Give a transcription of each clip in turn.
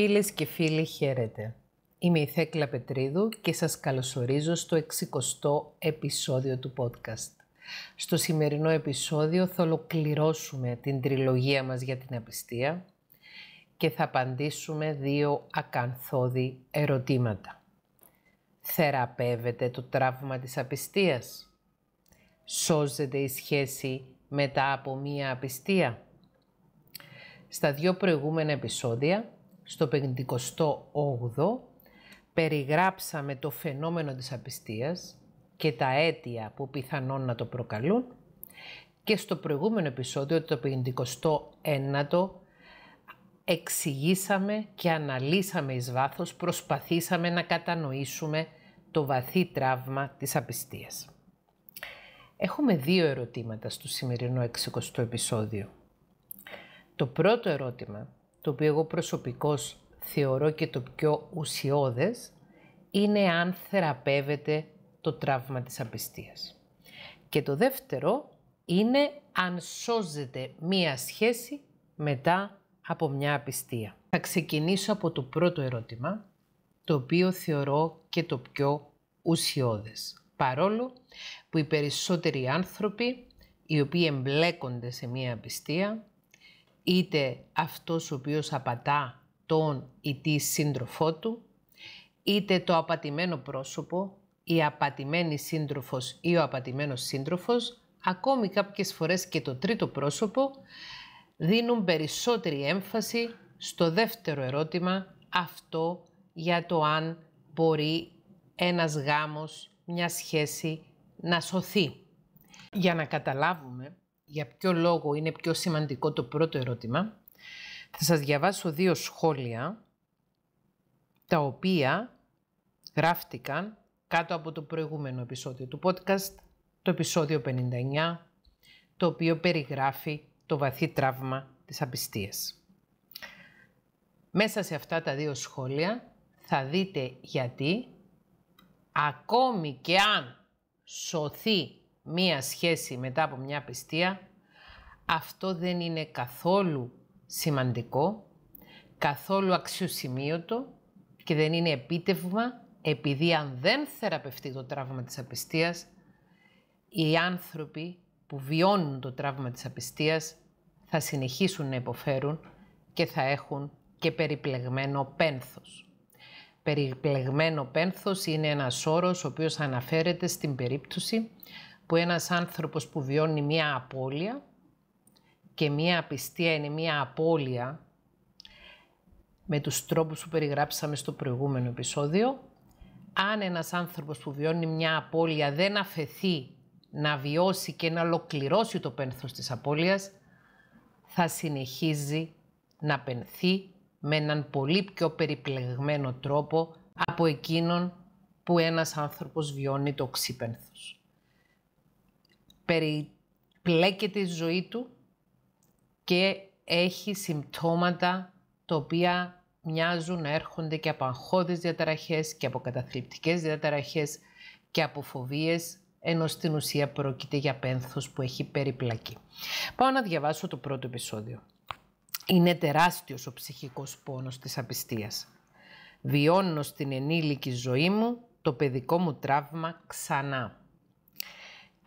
Φίλες και φίλοι χαίρετε. Είμαι η Θέκλα Πετρίδου και σας καλωσορίζω στο 60ο επεισόδιο του podcast. Στο σημερινό επεισόδιο θα ολοκληρώσουμε την τριλογία μας για την απιστία και θα απαντήσουμε δύο ακανθώδη ερωτήματα. Θεραπεύεται το τραύμα της απιστίας? Σώζεται η σχέση μετά από μία απιστία? Στα δύο προηγούμενα επεισόδια στο 58ο περιγράψαμε το φαινόμενο της απιστίας και τα αίτια που πιθανόν να το προκαλούν και στο προηγούμενο επεισόδιο, το 59ο, εξηγήσαμε και αναλύσαμε εις βάθος, προσπαθήσαμε να κατανοήσουμε το βαθύ τραύμα της απιστίας. Έχουμε δύο ερωτήματα στο σημερινό 60ο επεισόδιο. Το πρώτο ερώτημα το οποίο εγώ προσωπικώς θεωρώ και το πιο ουσιώδες, είναι αν θεραπεύεται το τραύμα της απιστίας. Και το δεύτερο είναι αν σώζεται μία σχέση μετά από μια απιστία. Θα ξεκινήσω από το πρώτο ερώτημα, το οποίο θεωρώ και το πιο ουσιώδες. Παρόλο που οι περισσότεροι άνθρωποι οι οποίοι εμπλέκονται σε μία απιστία είτε αυτός ο οποίος απατά τον ή τη σύντροφό του, είτε το απατημένο πρόσωπο, η απατημένη σύντροφος ή ο απατημένος σύντροφος, ακόμη κάποιες φορές και το τρίτο πρόσωπο, δίνουν περισσότερη έμφαση στο δεύτερο ερώτημα, αυτό για το αν μπορεί ένας γάμος, μια σχέση να σωθεί. Για να καταλάβουμε για ποιο λόγο είναι πιο σημαντικό το πρώτο ερώτημα, θα σας διαβάσω δύο σχόλια, τα οποία γράφτηκαν κάτω από το προηγούμενο επεισόδιο του podcast, το επεισόδιο 59, το οποίο περιγράφει το βαθύ τραύμα της απιστίας. Μέσα σε αυτά τα δύο σχόλια θα δείτε γιατί ακόμη και αν σωθεί μία σχέση μετά από μια πιστία, αυτό δεν είναι καθόλου σημαντικό, καθόλου αξιοσημείωτο και δεν είναι επίτευγμα επειδή αν δεν θεραπευτεί το τραύμα της απιστίας, οι άνθρωποι που βιώνουν το τραύμα της απιστίας θα συνεχίσουν να υποφέρουν και θα έχουν και περιπλεγμένο πένθος. Περιπλεγμένο πένθος είναι ένας όρος ο οποίος αναφέρεται στην περίπτωση που ένας άνθρωπος που βιώνει μία απώλεια και μία απιστία είναι μία απώλεια με τους τρόπους που περιγράψαμε στο προηγούμενο επεισόδιο, αν ένας άνθρωπος που βιώνει μια απώλεια δεν αφαιθεί να βιώσει και να ολοκληρώσει το πένθος της απώλειας, θα συνεχίζει να πενθεί με έναν πολύ πιο περιπλεγμένο τρόπο από εκείνον που ένας άνθρωπος βιώνει το ξύπενθος περιπλέκεται η ζωή του και έχει συμπτώματα τα οποία μοιάζουν να έρχονται και από αγχώδες διαταραχές και από καταθλιπτικές διαταραχές και από φοβίες ενώ στην ουσία πρόκειται για πένθος που έχει περιπλακεί. Πάω να διαβάσω το πρώτο επεισόδιο. Είναι τεράστιος ο ψυχικός πόνος της απιστίας. Βιώνω στην ενήλικη ζωή μου το παιδικό μου τραύμα ξανά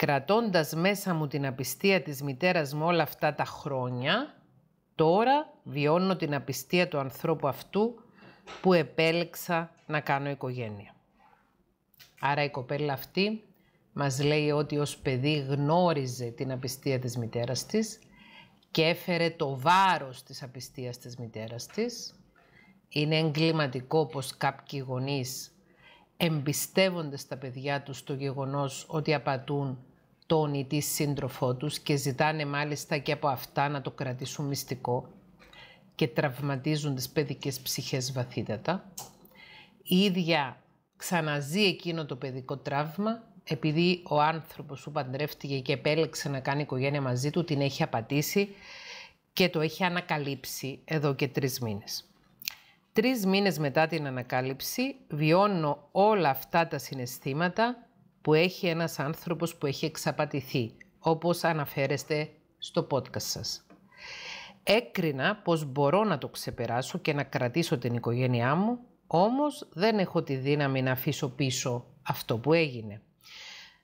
κρατώντας μέσα μου την απιστία της μητέρας μου όλα αυτά τα χρόνια, τώρα βιώνω την απιστία του ανθρώπου αυτού που επέλεξα να κάνω οικογένεια. Άρα η κοπέλα αυτή μας λέει ότι ως παιδί γνώριζε την απιστία της μητέρας της και έφερε το βάρος της απιστίας της μητέρας της. Είναι εγκληματικό πως κάποιοι γονείς εμπιστεύονται στα παιδιά τους το γεγονός ότι απατούν τον τη σύντροφό τους και ζητάνε μάλιστα και από αυτά να το κρατήσουν μυστικό και τραυματίζουν τις παιδικές ψυχές βαθύτατα. Η ίδια ξαναζεί εκείνο το παιδικό τραύμα επειδή ο άνθρωπος που παντρεύτηκε και επέλεξε να κάνει οικογένεια μαζί του την έχει απατήσει και το έχει ανακαλύψει εδώ και τρεις μήνες. Τρεις μήνες μετά την ανακάλυψη βιώνω όλα αυτά τα συναισθήματα που έχει ένας άνθρωπος που έχει εξαπατηθεί, όπως αναφέρεστε στο podcast σας. Έκρινα πως μπορώ να το ξεπεράσω και να κρατήσω την οικογένειά μου, όμως δεν έχω τη δύναμη να αφήσω πίσω αυτό που έγινε.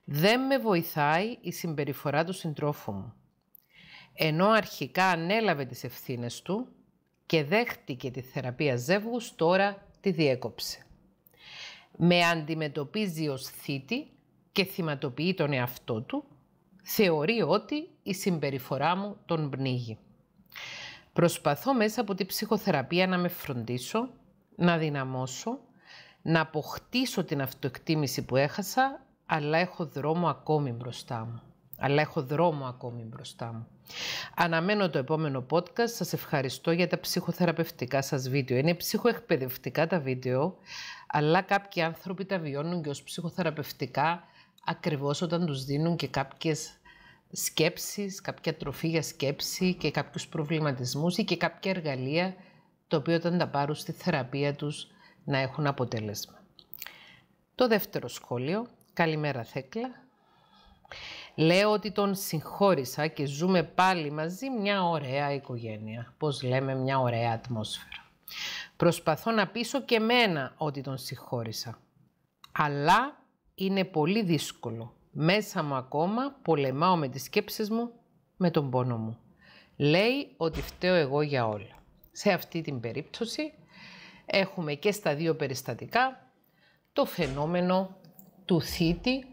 Δεν με βοηθάει η συμπεριφορά του συντρόφου μου. Ενώ αρχικά ανέλαβε τις ευθύνες του και δέχτηκε τη θεραπεία ζεύγους, τώρα τη διέκοψε. Με αντιμετωπίζει ως θήτη και θυματοποιεί τον εαυτό του, θεωρεί ότι η συμπεριφορά μου τον πνίγει. Προσπαθώ μέσα από τη ψυχοθεραπεία να με φροντίσω, να δυναμώσω, να αποκτήσω την αυτοεκτίμηση που έχασα, αλλά έχω δρόμο ακόμη μπροστά μου. Αλλά έχω δρόμο ακόμη μπροστά μου. Αναμένω το επόμενο podcast. Σας ευχαριστώ για τα ψυχοθεραπευτικά σας βίντεο. Είναι ψυχοεκπαιδευτικά τα βίντεο, αλλά κάποιοι άνθρωποι τα βιώνουν και ως ψυχοθεραπευτικά ακριβώς όταν τους δίνουν και κάποιες σκέψεις, κάποια τροφή για σκέψη και κάποιους προβληματισμούς ή και κάποια εργαλεία το οποίο όταν τα πάρουν στη θεραπεία τους να έχουν αποτέλεσμα. Το δεύτερο σχόλιο, καλημέρα Θέκλα. Λέω ότι τον συγχώρησα και ζούμε πάλι μαζί μια ωραία οικογένεια. Πώς λέμε μια ωραία ατμόσφαιρα. Προσπαθώ να πείσω και μένα ότι τον συγχώρησα. Αλλά είναι πολύ δύσκολο. Μέσα μου ακόμα πολεμάω με τις σκέψεις μου, με τον πόνο μου. Λέει ότι φταίω εγώ για όλα. Σε αυτή την περίπτωση έχουμε και στα δύο περιστατικά το φαινόμενο του θήτη,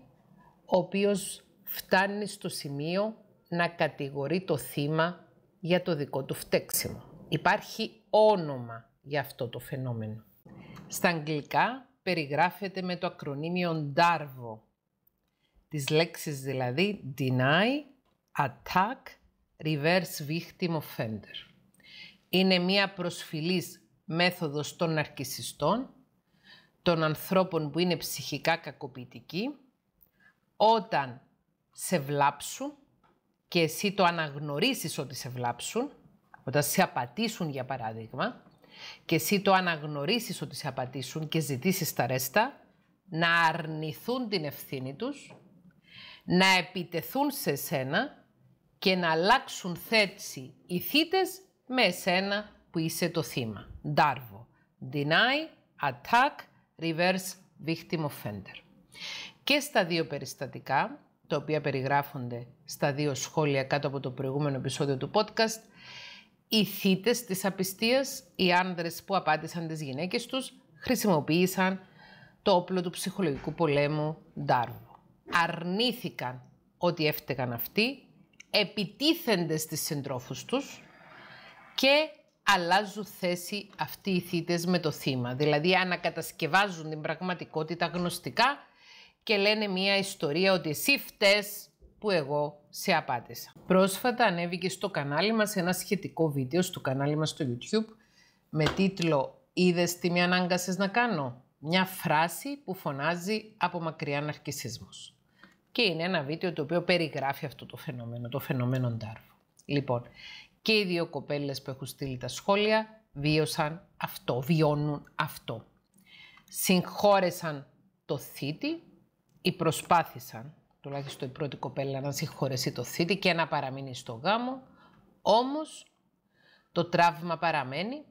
ο οποίος φτάνει στο σημείο να κατηγορεί το θύμα για το δικό του φταίξιμο. Υπάρχει όνομα για αυτό το φαινόμενο. Στα αγγλικά περιγράφεται με το ακρονίμιο DARVO. Τις λέξεις δηλαδή deny, attack, reverse victim offender. Είναι μία προσφυλής μέθοδος των ναρκισιστών, των ανθρώπων που είναι ψυχικά κακοποιητικοί, όταν σε βλάψουν και εσύ το αναγνωρίσεις ότι σε βλάψουν, όταν σε απατήσουν για παράδειγμα, και εσύ το αναγνωρίσεις ότι σε απατήσουν και ζητήσεις τα ρέστα, να αρνηθούν την ευθύνη τους, να επιτεθούν σε σένα και να αλλάξουν θέση οι θύτες με εσένα που είσαι το θύμα. Ντάρβο. Deny, attack, reverse, victim offender. Και στα δύο περιστατικά, τα οποία περιγράφονται στα δύο σχόλια κάτω από το προηγούμενο επεισόδιο του podcast, οι θύτες της απιστίας, οι άνδρες που απάντησαν τις γυναίκες τους, χρησιμοποίησαν το όπλο του ψυχολογικού πολέμου Ντάρβου. Αρνήθηκαν ότι έφταιγαν αυτοί, επιτίθενται στις συντρόφους τους και αλλάζουν θέση αυτοί οι θύτες με το θύμα. Δηλαδή ανακατασκευάζουν την πραγματικότητα γνωστικά και λένε μια ιστορία ότι εσύ φταίς που εγώ σε απάντησα. Πρόσφατα ανέβηκε στο κανάλι μας ένα σχετικό βίντεο στο κανάλι μας στο YouTube με τίτλο «Είδες τι με ανάγκασες να κάνω» μια φράση που φωνάζει από μακριά ναρκισισμός. Και είναι ένα βίντεο το οποίο περιγράφει αυτό το φαινόμενο, το φαινόμενο Ντάρβο. Λοιπόν, και οι δύο κοπέλες που έχουν στείλει τα σχόλια βίωσαν αυτό, βιώνουν αυτό. Συγχώρεσαν το θήτη ή προσπάθησαν τουλάχιστον η πρώτη κοπέλα να συγχωρέσει το θήτη και να παραμείνει στο γάμο. Όμως το τραύμα παραμένει.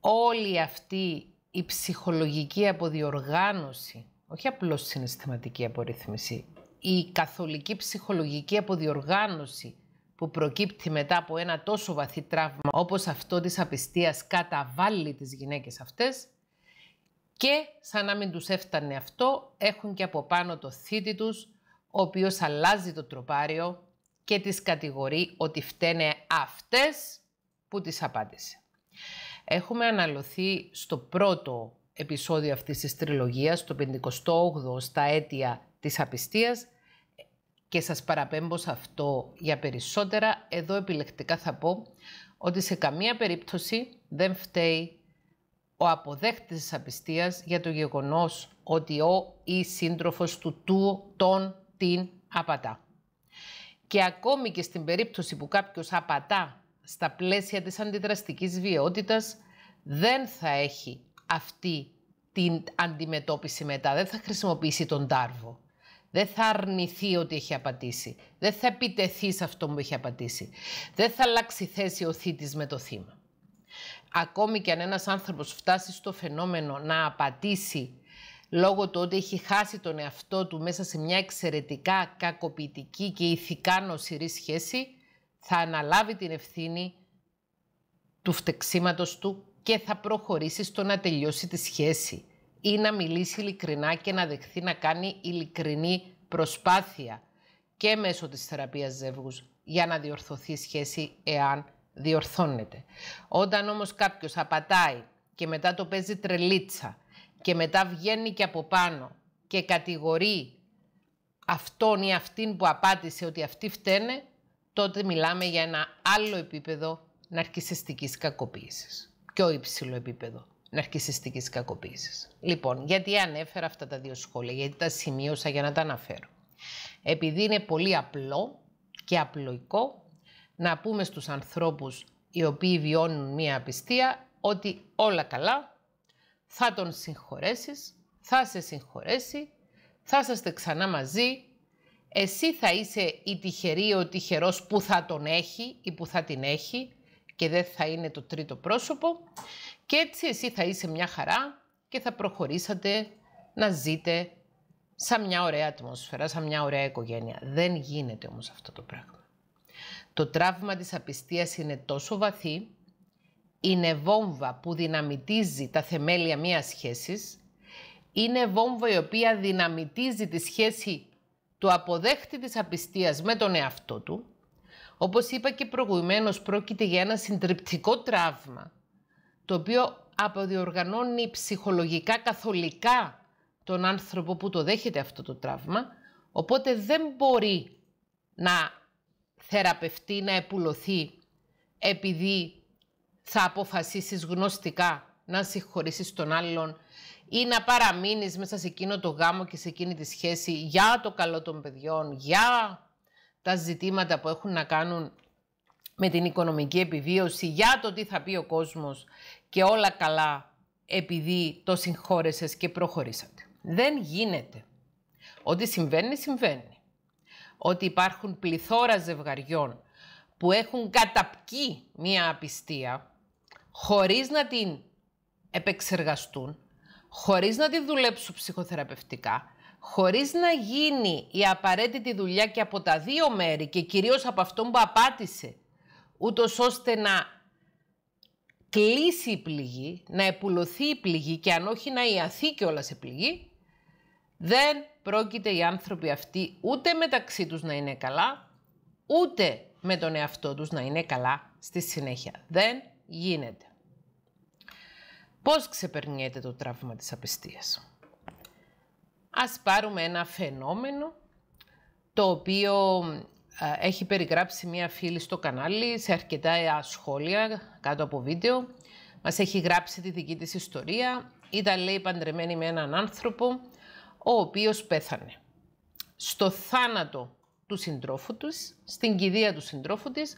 Όλη αυτή η ψυχολογική αποδιοργάνωση, όχι απλώς συναισθηματική απορρίθμιση, η καθολική ψυχολογική αποδιοργάνωση που προκύπτει μετά από ένα τόσο βαθύ τραύμα όπως αυτό της απιστίας καταβάλει τις γυναίκες αυτές, και σαν να μην τους έφτανε αυτό, έχουν και από πάνω το θήτη τους, ο οποίος αλλάζει το τροπάριο και τις κατηγορεί ότι φταίνε αυτές που τις απάντησε. Έχουμε αναλωθεί στο πρώτο επεισόδιο αυτής της τριλογίας, το 58 στα αίτια της απιστίας και σας παραπέμπω σε αυτό για περισσότερα. Εδώ επιλεκτικά θα πω ότι σε καμία περίπτωση δεν φταίει ο αποδέχτης της απιστίας για το γεγονός ότι ο ή σύντροφος του του τον την απατά. Και ακόμη και στην περίπτωση που κάποιος απατά στα πλαίσια της αντιδραστικής βιαιότητας, δεν θα έχει αυτή την αντιμετώπιση μετά, δεν θα χρησιμοποιήσει τον τάρβο. Δεν θα αρνηθεί ότι έχει απατήσει. Δεν θα επιτεθεί σε αυτό που έχει απατήσει. Δεν θα αλλάξει θέση ο θήτης με το θύμα ακόμη και αν ένας άνθρωπος φτάσει στο φαινόμενο να απατήσει λόγω του ότι έχει χάσει τον εαυτό του μέσα σε μια εξαιρετικά κακοποιητική και ηθικά νοσηρή σχέση, θα αναλάβει την ευθύνη του φτεξίματος του και θα προχωρήσει στο να τελειώσει τη σχέση ή να μιλήσει ειλικρινά και να δεχθεί να κάνει ειλικρινή προσπάθεια και μέσω της θεραπείας ζεύγους για να διορθωθεί η σχέση εάν διορθώνεται. Όταν όμως κάποιος απατάει και μετά το παίζει τρελίτσα και μετά βγαίνει και από πάνω και κατηγορεί αυτόν ή αυτήν που απάτησε ότι αυτή φταίνε, τότε μιλάμε για ένα άλλο επίπεδο ναρκισιστικής κακοποίησης. Πιο υψηλό επίπεδο ναρκισιστικής κακοποίησης. Λοιπόν, γιατί ανέφερα αυτά τα δύο σχόλια, γιατί τα σημείωσα για να τα αναφέρω. Επειδή είναι πολύ απλό και απλοϊκό να πούμε στους ανθρώπους οι οποίοι βιώνουν μία απιστία ότι όλα καλά, θα τον συγχωρέσεις, θα σε συγχωρέσει, θα είστε ξανά μαζί, εσύ θα είσαι η τυχερή ο τυχερός που θα τον έχει ή που θα την έχει και δεν θα είναι το τρίτο πρόσωπο και έτσι εσύ θα είσαι μια χαρά και θα προχωρήσατε να ζείτε σαν μια ωραία ατμόσφαιρα, σαν μια ωραία οικογένεια. Δεν γίνεται όμως αυτό το πράγμα. Το τραύμα της απιστίας είναι τόσο βαθύ, είναι βόμβα που δυναμητίζει τα θεμέλια μιας σχέσης, είναι βόμβα η οποία δυναμητίζει τη σχέση του αποδέχτη της απιστίας με τον εαυτό του. Όπως είπα και προηγουμένως, πρόκειται για ένα συντριπτικό τραύμα, το οποίο αποδιοργανώνει ψυχολογικά καθολικά τον άνθρωπο που το δέχεται αυτό το τραύμα, οπότε δεν μπορεί να θεραπευτή να επουλωθεί επειδή θα αποφασίσεις γνωστικά να συγχωρήσεις τον άλλον ή να παραμείνεις μέσα σε εκείνο το γάμο και σε εκείνη τη σχέση για το καλό των παιδιών, για τα ζητήματα που έχουν να κάνουν με την οικονομική επιβίωση, για το τι θα πει ο κόσμος και όλα καλά επειδή το συγχώρεσες και προχωρήσατε. Δεν γίνεται. Ό,τι συμβαίνει, συμβαίνει ότι υπάρχουν πληθώρα ζευγαριών που έχουν καταπκεί μία απιστία χωρίς να την επεξεργαστούν, χωρίς να τη δουλέψουν ψυχοθεραπευτικά, χωρίς να γίνει η απαραίτητη δουλειά και από τα δύο μέρη και κυρίως από αυτόν που απάτησε, ούτως ώστε να κλείσει η πληγή, να επουλωθεί η πληγή και αν όχι να ιαθεί κιόλας η πληγή, δεν πρόκειται οι άνθρωποι αυτοί ούτε μεταξύ τους να είναι καλά, ούτε με τον εαυτό τους να είναι καλά στη συνέχεια. Δεν γίνεται. Πώς ξεπερνιέται το τραύμα της απιστίας. Ας πάρουμε ένα φαινόμενο το οποίο έχει περιγράψει μία φίλη στο κανάλι σε αρκετά σχόλια κάτω από βίντεο. Μας έχει γράψει τη δική της ιστορία. Ήταν λέει παντρεμένη με έναν άνθρωπο ο οποίος πέθανε. Στο θάνατο του συντρόφου της, στην κηδεία του συντρόφου της,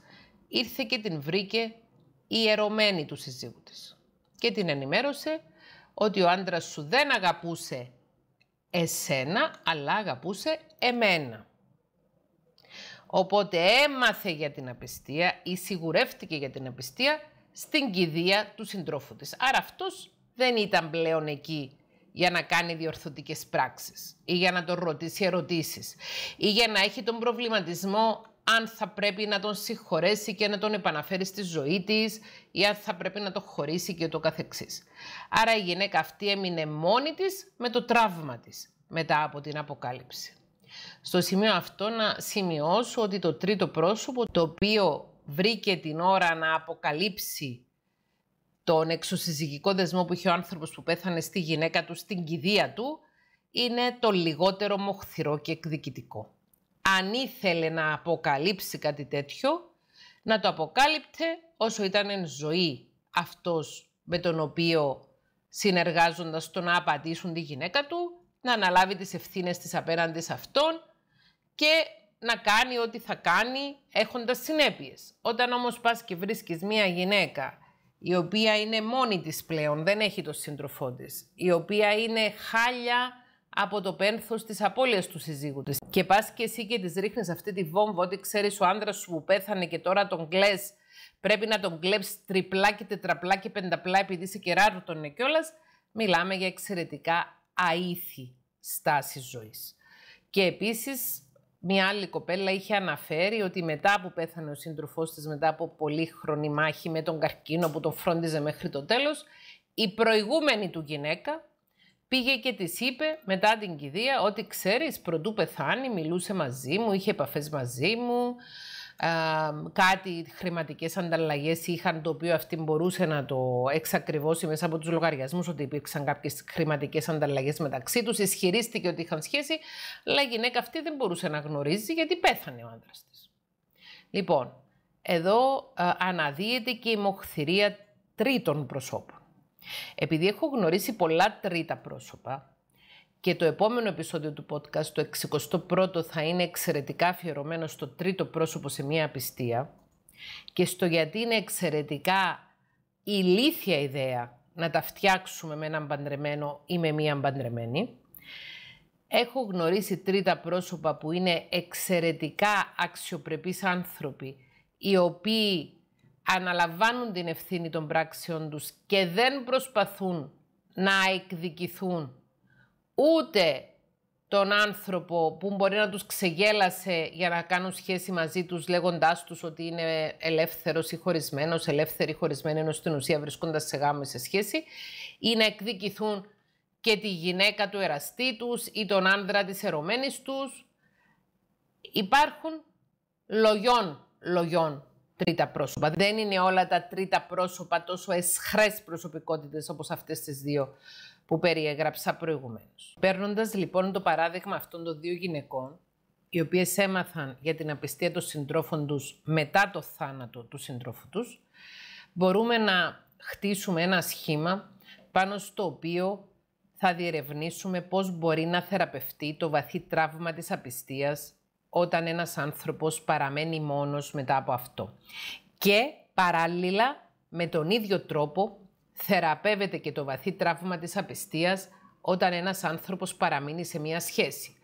ήρθε και την βρήκε η ερωμένη του συζύγου της. Και την ενημέρωσε ότι ο άντρας σου δεν αγαπούσε εσένα, αλλά αγαπούσε εμένα. Οπότε έμαθε για την απιστία ή σιγουρεύτηκε για την απιστία στην κηδεία του συντρόφου της. Άρα αυτός δεν ήταν πλέον εκεί για να κάνει διορθωτικές πράξεις ή για να τον ρωτήσει ερωτήσεις ή για να έχει τον προβληματισμό αν θα πρέπει να τον συγχωρέσει και να τον επαναφέρει στη ζωή της ή αν θα πρέπει να τον χωρίσει και το καθεξής. Άρα η γυναίκα αυτή έμεινε μόνη της με το τραύμα της μετά από την αποκάλυψη. Στο σημείο αυτό να σημειώσω ότι το τρίτο πρόσωπο το οποίο βρήκε την ώρα να αποκαλύψει τον εξωσυζυγικό δεσμό που είχε ο άνθρωπος που πέθανε στη γυναίκα του, στην κηδεία του, είναι το λιγότερο μοχθηρό και εκδικητικό. Αν ήθελε να αποκαλύψει κάτι τέτοιο, να το αποκάλυπτε όσο ήταν εν ζωή αυτός με τον οποίο συνεργάζοντας το να απαντήσουν τη γυναίκα του, να αναλάβει τις ευθύνες της απέναντι σε αυτόν και να κάνει ό,τι θα κάνει έχοντας συνέπειες. Όταν όμως πας και βρίσκεις μία γυναίκα η οποία είναι μόνη της πλέον, δεν έχει τον σύντροφό της, η οποία είναι χάλια από το πένθος της απώλειας του συζύγου της. Και πας και εσύ και της ρίχνεις αυτή τη βόμβα ότι ξέρεις ο άνδρας σου που πέθανε και τώρα τον κλαις, πρέπει να τον κλέψεις τριπλά και τετραπλά και πενταπλά επειδή σε τον είναι κιόλας, μιλάμε για εξαιρετικά αήθη στάση ζωής. Και επίσης Μία άλλη κοπέλα είχε αναφέρει ότι μετά που πέθανε ο σύντροφός της, μετά από πολύχρονη μάχη με τον καρκίνο που τον φρόντιζε μέχρι το τέλος, η προηγούμενη του γυναίκα πήγε και της είπε μετά την κηδεία ότι ξέρεις, προτού πεθάνει, μιλούσε μαζί μου, είχε επαφές μαζί μου, κάτι χρηματικές ανταλλαγές είχαν το οποίο αυτή μπορούσε να το εξακριβώσει μέσα από τους λογαριασμούς ότι υπήρξαν κάποιες χρηματικές ανταλλαγές μεταξύ τους, ισχυρίστηκε ότι είχαν σχέση, αλλά η γυναίκα αυτή δεν μπορούσε να γνωρίζει γιατί πέθανε ο άντρας της. Λοιπόν, εδώ ε, αναδύεται και η μοχθηρία τρίτων προσώπων. Επειδή έχω γνωρίσει πολλά τρίτα πρόσωπα, και το επόμενο επεισόδιο του podcast, το 61ο, θα είναι εξαιρετικά αφιερωμένο στο τρίτο πρόσωπο σε μία απιστία και στο γιατί είναι εξαιρετικά ηλίθια ιδέα να τα φτιάξουμε με έναν παντρεμένο ή με μία παντρεμένη. Έχω γνωρίσει τρίτα πρόσωπα που είναι εξαιρετικά αξιοπρεπείς άνθρωποι, οι οποίοι αναλαμβάνουν την ευθύνη των πράξεων τους και δεν προσπαθούν να εκδικηθούν ούτε τον άνθρωπο που μπορεί να τους ξεγέλασε για να κάνουν σχέση μαζί τους λέγοντάς τους ότι είναι ελεύθερος ή χωρισμένος, ελεύθεροι χωρισμένοι ενώ στην ουσία βρισκόντας σε γάμο σε σχέση ή να εκδικηθούν και τη γυναίκα του εραστή τους ή τον άνδρα της ερωμένης τους. Υπάρχουν λογιών, λογιών τρίτα πρόσωπα. Δεν είναι όλα τα τρίτα πρόσωπα τόσο εσχρές προσωπικότητες όπως αυτές τις δύο που περιέγραψα προηγουμένως. Παίρνοντας λοιπόν το παράδειγμα αυτών των δύο γυναικών, οι οποίες έμαθαν για την απιστία των συντρόφων τους μετά το θάνατο του συντρόφου τους, μπορούμε να χτίσουμε ένα σχήμα πάνω στο οποίο θα διερευνήσουμε πώς μπορεί να θεραπευτεί το βαθύ τραύμα της απιστίας όταν ένας άνθρωπος παραμένει μόνος μετά από αυτό. Και παράλληλα, με τον ίδιο τρόπο, θεραπεύεται και το βαθύ τραύμα της απιστίας όταν ένας άνθρωπος παραμείνει σε μία σχέση.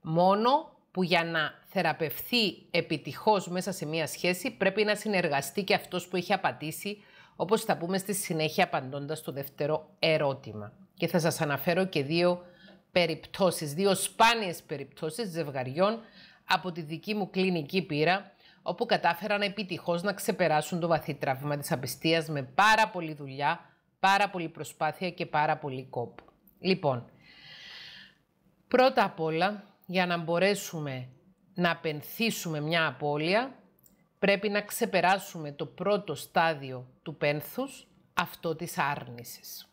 Μόνο που για να θεραπευθεί επιτυχώς μέσα σε μία σχέση πρέπει να συνεργαστεί και αυτός που έχει απατήσει, όπως θα πούμε στη συνέχεια απαντώντας το δεύτερο ερώτημα. Και θα σας αναφέρω και δύο περιπτώσεις, δύο σπάνιες περιπτώσεις ζευγαριών από τη δική μου κλινική πείρα, όπου κατάφεραν επιτυχώς να ξεπεράσουν το βαθύ τραύμα της απιστίας με πάρα πολλή δουλειά, Πάρα πολύ προσπάθεια και πάρα πολύ κόπο. Λοιπόν, πρώτα απ' όλα, για να μπορέσουμε να πενθήσουμε μια απώλεια, πρέπει να ξεπεράσουμε το πρώτο στάδιο του πένθους, αυτό της άρνησης.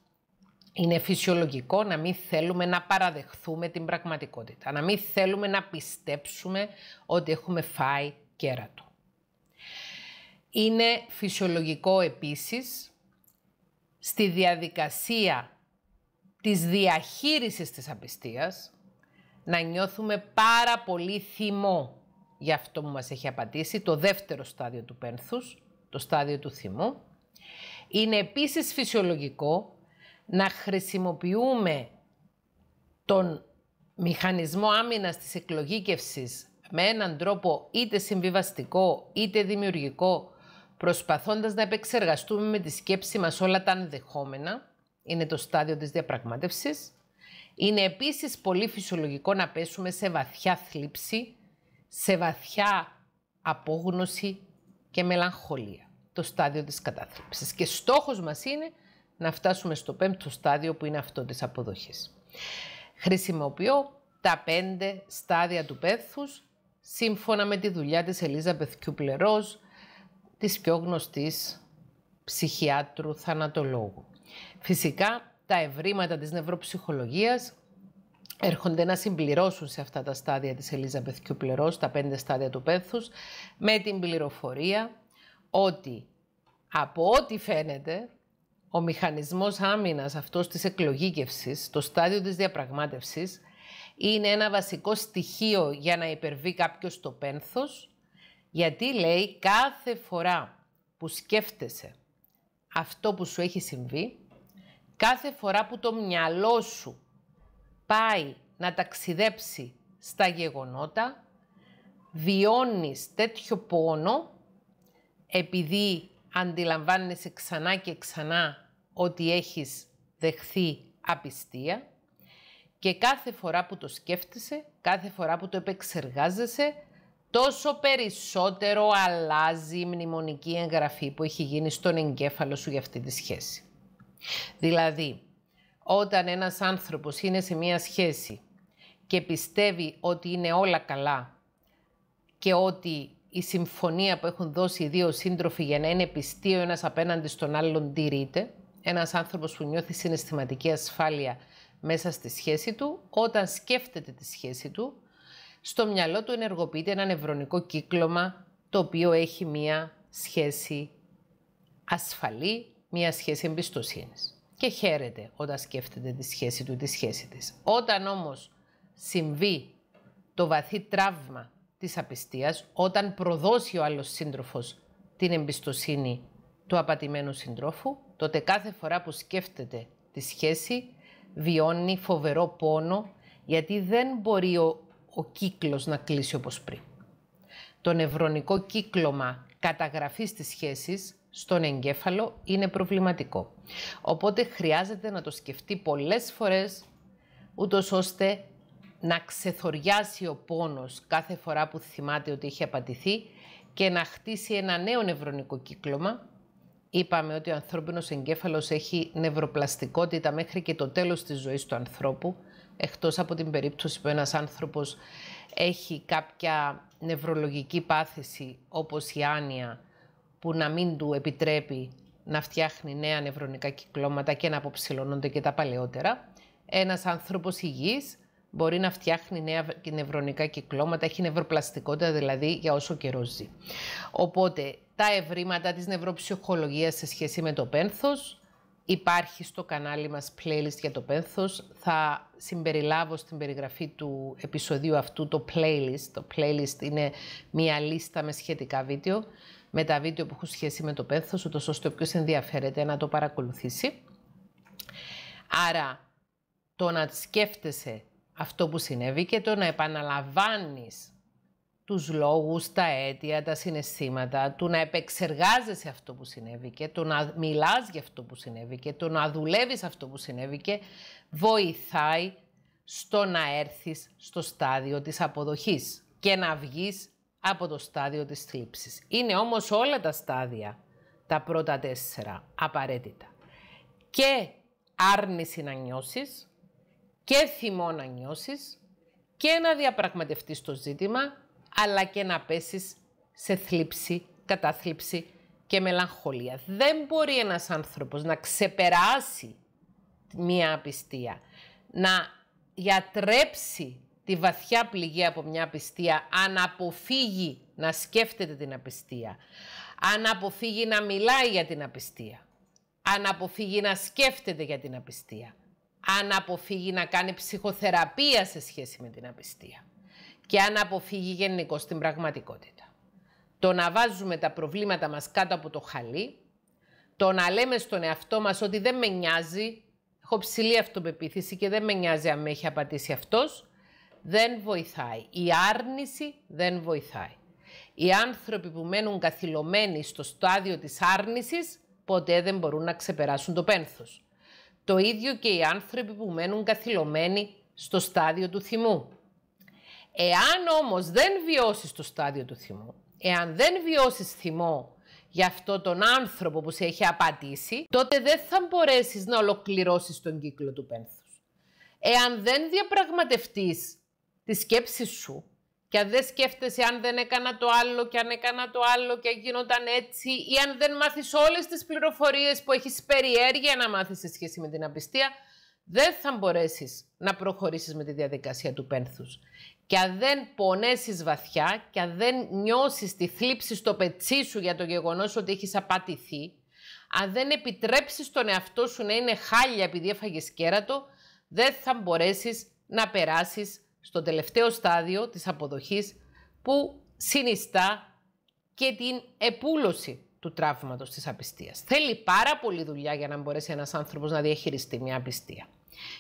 Είναι φυσιολογικό να μην θέλουμε να παραδεχθούμε την πραγματικότητα, να μην θέλουμε να πιστέψουμε ότι έχουμε φάει κέρατο. Είναι φυσιολογικό επίσης στη διαδικασία της διαχείρισης της απιστίας, να νιώθουμε πάρα πολύ θυμό για αυτό που μας έχει απαντήσει, το δεύτερο στάδιο του πένθους, το στάδιο του θυμού. Είναι επίσης φυσιολογικό να χρησιμοποιούμε τον μηχανισμό άμυνας της εκλογήκευσης με έναν τρόπο είτε συμβιβαστικό είτε δημιουργικό προσπαθώντας να επεξεργαστούμε με τη σκέψη μας όλα τα ανδεχόμενα, είναι το στάδιο της διαπραγμάτευσης, είναι επίσης πολύ φυσιολογικό να πέσουμε σε βαθιά θλίψη, σε βαθιά απόγνωση και μελαγχολία, το στάδιο της κατάθλιψης. Και στόχος μας είναι να φτάσουμε στο πέμπτο στάδιο που είναι αυτό της αποδοχής. Χρησιμοποιώ τα πέντε στάδια του πέθους σύμφωνα με τη δουλειά της Ελίζα Πεθκιού Πλερός, της πιο γνωστής ψυχιάτρου θανατολόγου. Φυσικά τα ευρήματα της νευροψυχολογίας έρχονται να συμπληρώσουν σε αυτά τα στάδια της Ελίζα Πεθκιουπλερός, τα πέντε στάδια του πέθους, με την πληροφορία ότι από ό,τι φαίνεται ο μηχανισμός άμυνας αυτός της εκλογήκευσης, το στάδιο της διαπραγμάτευσης, είναι ένα βασικό στοιχείο για να υπερβεί κάποιος το πένθος γιατί λέει κάθε φορά που σκέφτεσαι αυτό που σου έχει συμβεί, κάθε φορά που το μυαλό σου πάει να ταξιδέψει στα γεγονότα, βιώνεις τέτοιο πόνο, επειδή αντιλαμβάνεσαι ξανά και ξανά ότι έχεις δεχθεί απιστία και κάθε φορά που το σκέφτεσαι, κάθε φορά που το επεξεργάζεσαι, τόσο περισσότερο αλλάζει η μνημονική εγγραφή που έχει γίνει στον εγκέφαλο σου για αυτή τη σχέση. Δηλαδή, όταν ένας άνθρωπος είναι σε μία σχέση και πιστεύει ότι είναι όλα καλά και ότι η συμφωνία που έχουν δώσει οι δύο σύντροφοι για να είναι πιστοί ο ένας απέναντι στον άλλον τηρείται, ένας άνθρωπος που νιώθει συναισθηματική ασφάλεια μέσα στη σχέση του, όταν σκέφτεται τη σχέση του, στο μυαλό του ενεργοποιείται ένα νευρονικό κύκλωμα το οποίο έχει μία σχέση ασφαλή, μία σχέση εμπιστοσύνης. Και χαίρεται όταν σκέφτεται τη σχέση του, τη σχέση της. Όταν όμως συμβεί το βαθύ τραύμα της απιστίας, όταν προδώσει ο άλλος σύντροφος την εμπιστοσύνη του απατημένου συντρόφου, τότε κάθε φορά που σκέφτεται τη σχέση βιώνει φοβερό πόνο γιατί δεν μπορεί ο ο κύκλος να κλείσει όπως πριν. Το νευρονικό κύκλωμα καταγραφής της σχέσης στον εγκέφαλο είναι προβληματικό. Οπότε χρειάζεται να το σκεφτεί πολλές φορές, ούτως ώστε να ξεθοριάσει ο πόνος κάθε φορά που θυμάται ότι έχει απατηθεί και να χτίσει ένα νέο νευρονικό κύκλωμα. Είπαμε ότι ο ανθρώπινος εγκέφαλος έχει νευροπλαστικότητα μέχρι και το τέλος της ζωής του ανθρώπου, εκτός από την περίπτωση που ένας άνθρωπος έχει κάποια νευρολογική πάθηση όπως η άνοια που να μην του επιτρέπει να φτιάχνει νέα νευρονικά κυκλώματα και να αποψηλώνονται και τα παλαιότερα. Ένας άνθρωπος υγιής μπορεί να φτιάχνει νέα νευρονικά κυκλώματα, έχει νευροπλαστικότητα δηλαδή για όσο καιρό ζει. Οπότε τα ευρήματα της νευροψυχολογίας σε σχέση με το πένθος, Υπάρχει στο κανάλι μας playlist για το πένθος. Θα συμπεριλάβω στην περιγραφή του επεισοδίου αυτού το playlist. Το playlist είναι μια λίστα με σχετικά βίντεο, με τα βίντεο που έχουν σχέση με το πένθος, ούτως ώστε όποιος ενδιαφέρεται να το παρακολουθήσει. Άρα, το να σκέφτεσαι αυτό που συνέβη και το να επαναλαμβάνεις τους λόγους, τα αίτια, τα συναισθήματα, του να επεξεργάζεσαι αυτό που συνέβη και το να μιλάς για αυτό που συνέβη και το να δουλεύεις αυτό που συνέβη και βοηθάει στο να έρθεις στο στάδιο της αποδοχής και να βγεις από το στάδιο της θλίψης. Είναι όμως όλα τα στάδια, τα πρώτα τέσσερα, απαραίτητα. Και άρνηση να νιώσεις και θυμό να νιώσεις και να διαπραγματευτείς το ζήτημα αλλά και να πέσεις σε θλίψη, κατάθλιψη και μελαγχολία. Δεν μπορεί ένας άνθρωπος να ξεπεράσει μία απιστία, να γιατρέψει τη βαθιά πληγή από μια απιστία, αν αποφύγει να σκέφτεται την απιστία, αν αποφύγει να μιλάει για την απιστία, αν αποφύγει να σκέφτεται για την απιστία, αν αποφύγει να κάνει ψυχοθεραπεία σε σχέση με την απιστία και αν αποφύγει γενικώ την πραγματικότητα. Το να βάζουμε τα προβλήματα μας κάτω από το χαλί, το να λέμε στον εαυτό μας ότι δεν με νοιάζει, έχω ψηλή αυτοπεποίθηση και δεν με νοιάζει αν με έχει απατήσει αυτός, δεν βοηθάει. Η άρνηση δεν βοηθάει. Οι άνθρωποι που μένουν καθυλωμένοι στο στάδιο της άρνησης ποτέ δεν μπορούν να ξεπεράσουν το πένθος. Το ίδιο και οι άνθρωποι που μένουν καθυλωμένοι στο στάδιο του θυμού. Εάν όμως δεν βιώσεις το στάδιο του θυμού, εάν δεν βιώσεις θυμό για αυτό τον άνθρωπο που σε έχει απατήσει, τότε δεν θα μπορέσεις να ολοκληρώσεις τον κύκλο του πένθους. Εάν δεν διαπραγματευτείς τη σκέψη σου και αν δεν σκέφτεσαι αν δεν έκανα το άλλο και αν έκανα το άλλο και αν γίνονταν έτσι ή αν δεν μάθεις όλες τις πληροφορίες που έχεις περιέργεια να μάθεις σε σχέση με την απιστία, δεν θα μπορέσεις να προχωρήσεις με τη διαδικασία του πένθους και αν δεν πονέσεις βαθιά και αν δεν νιώσεις τη θλίψη στο πετσί σου για το γεγονός ότι έχεις απατηθεί, αν δεν επιτρέψεις τον εαυτό σου να είναι χάλια επειδή έφαγες κέρατο, δεν θα μπορέσεις να περάσεις στο τελευταίο στάδιο της αποδοχής που συνιστά και την επούλωση του τραύματος της απιστίας. Θέλει πάρα πολύ δουλειά για να μπορέσει ένας άνθρωπος να διαχειριστεί μια απιστία.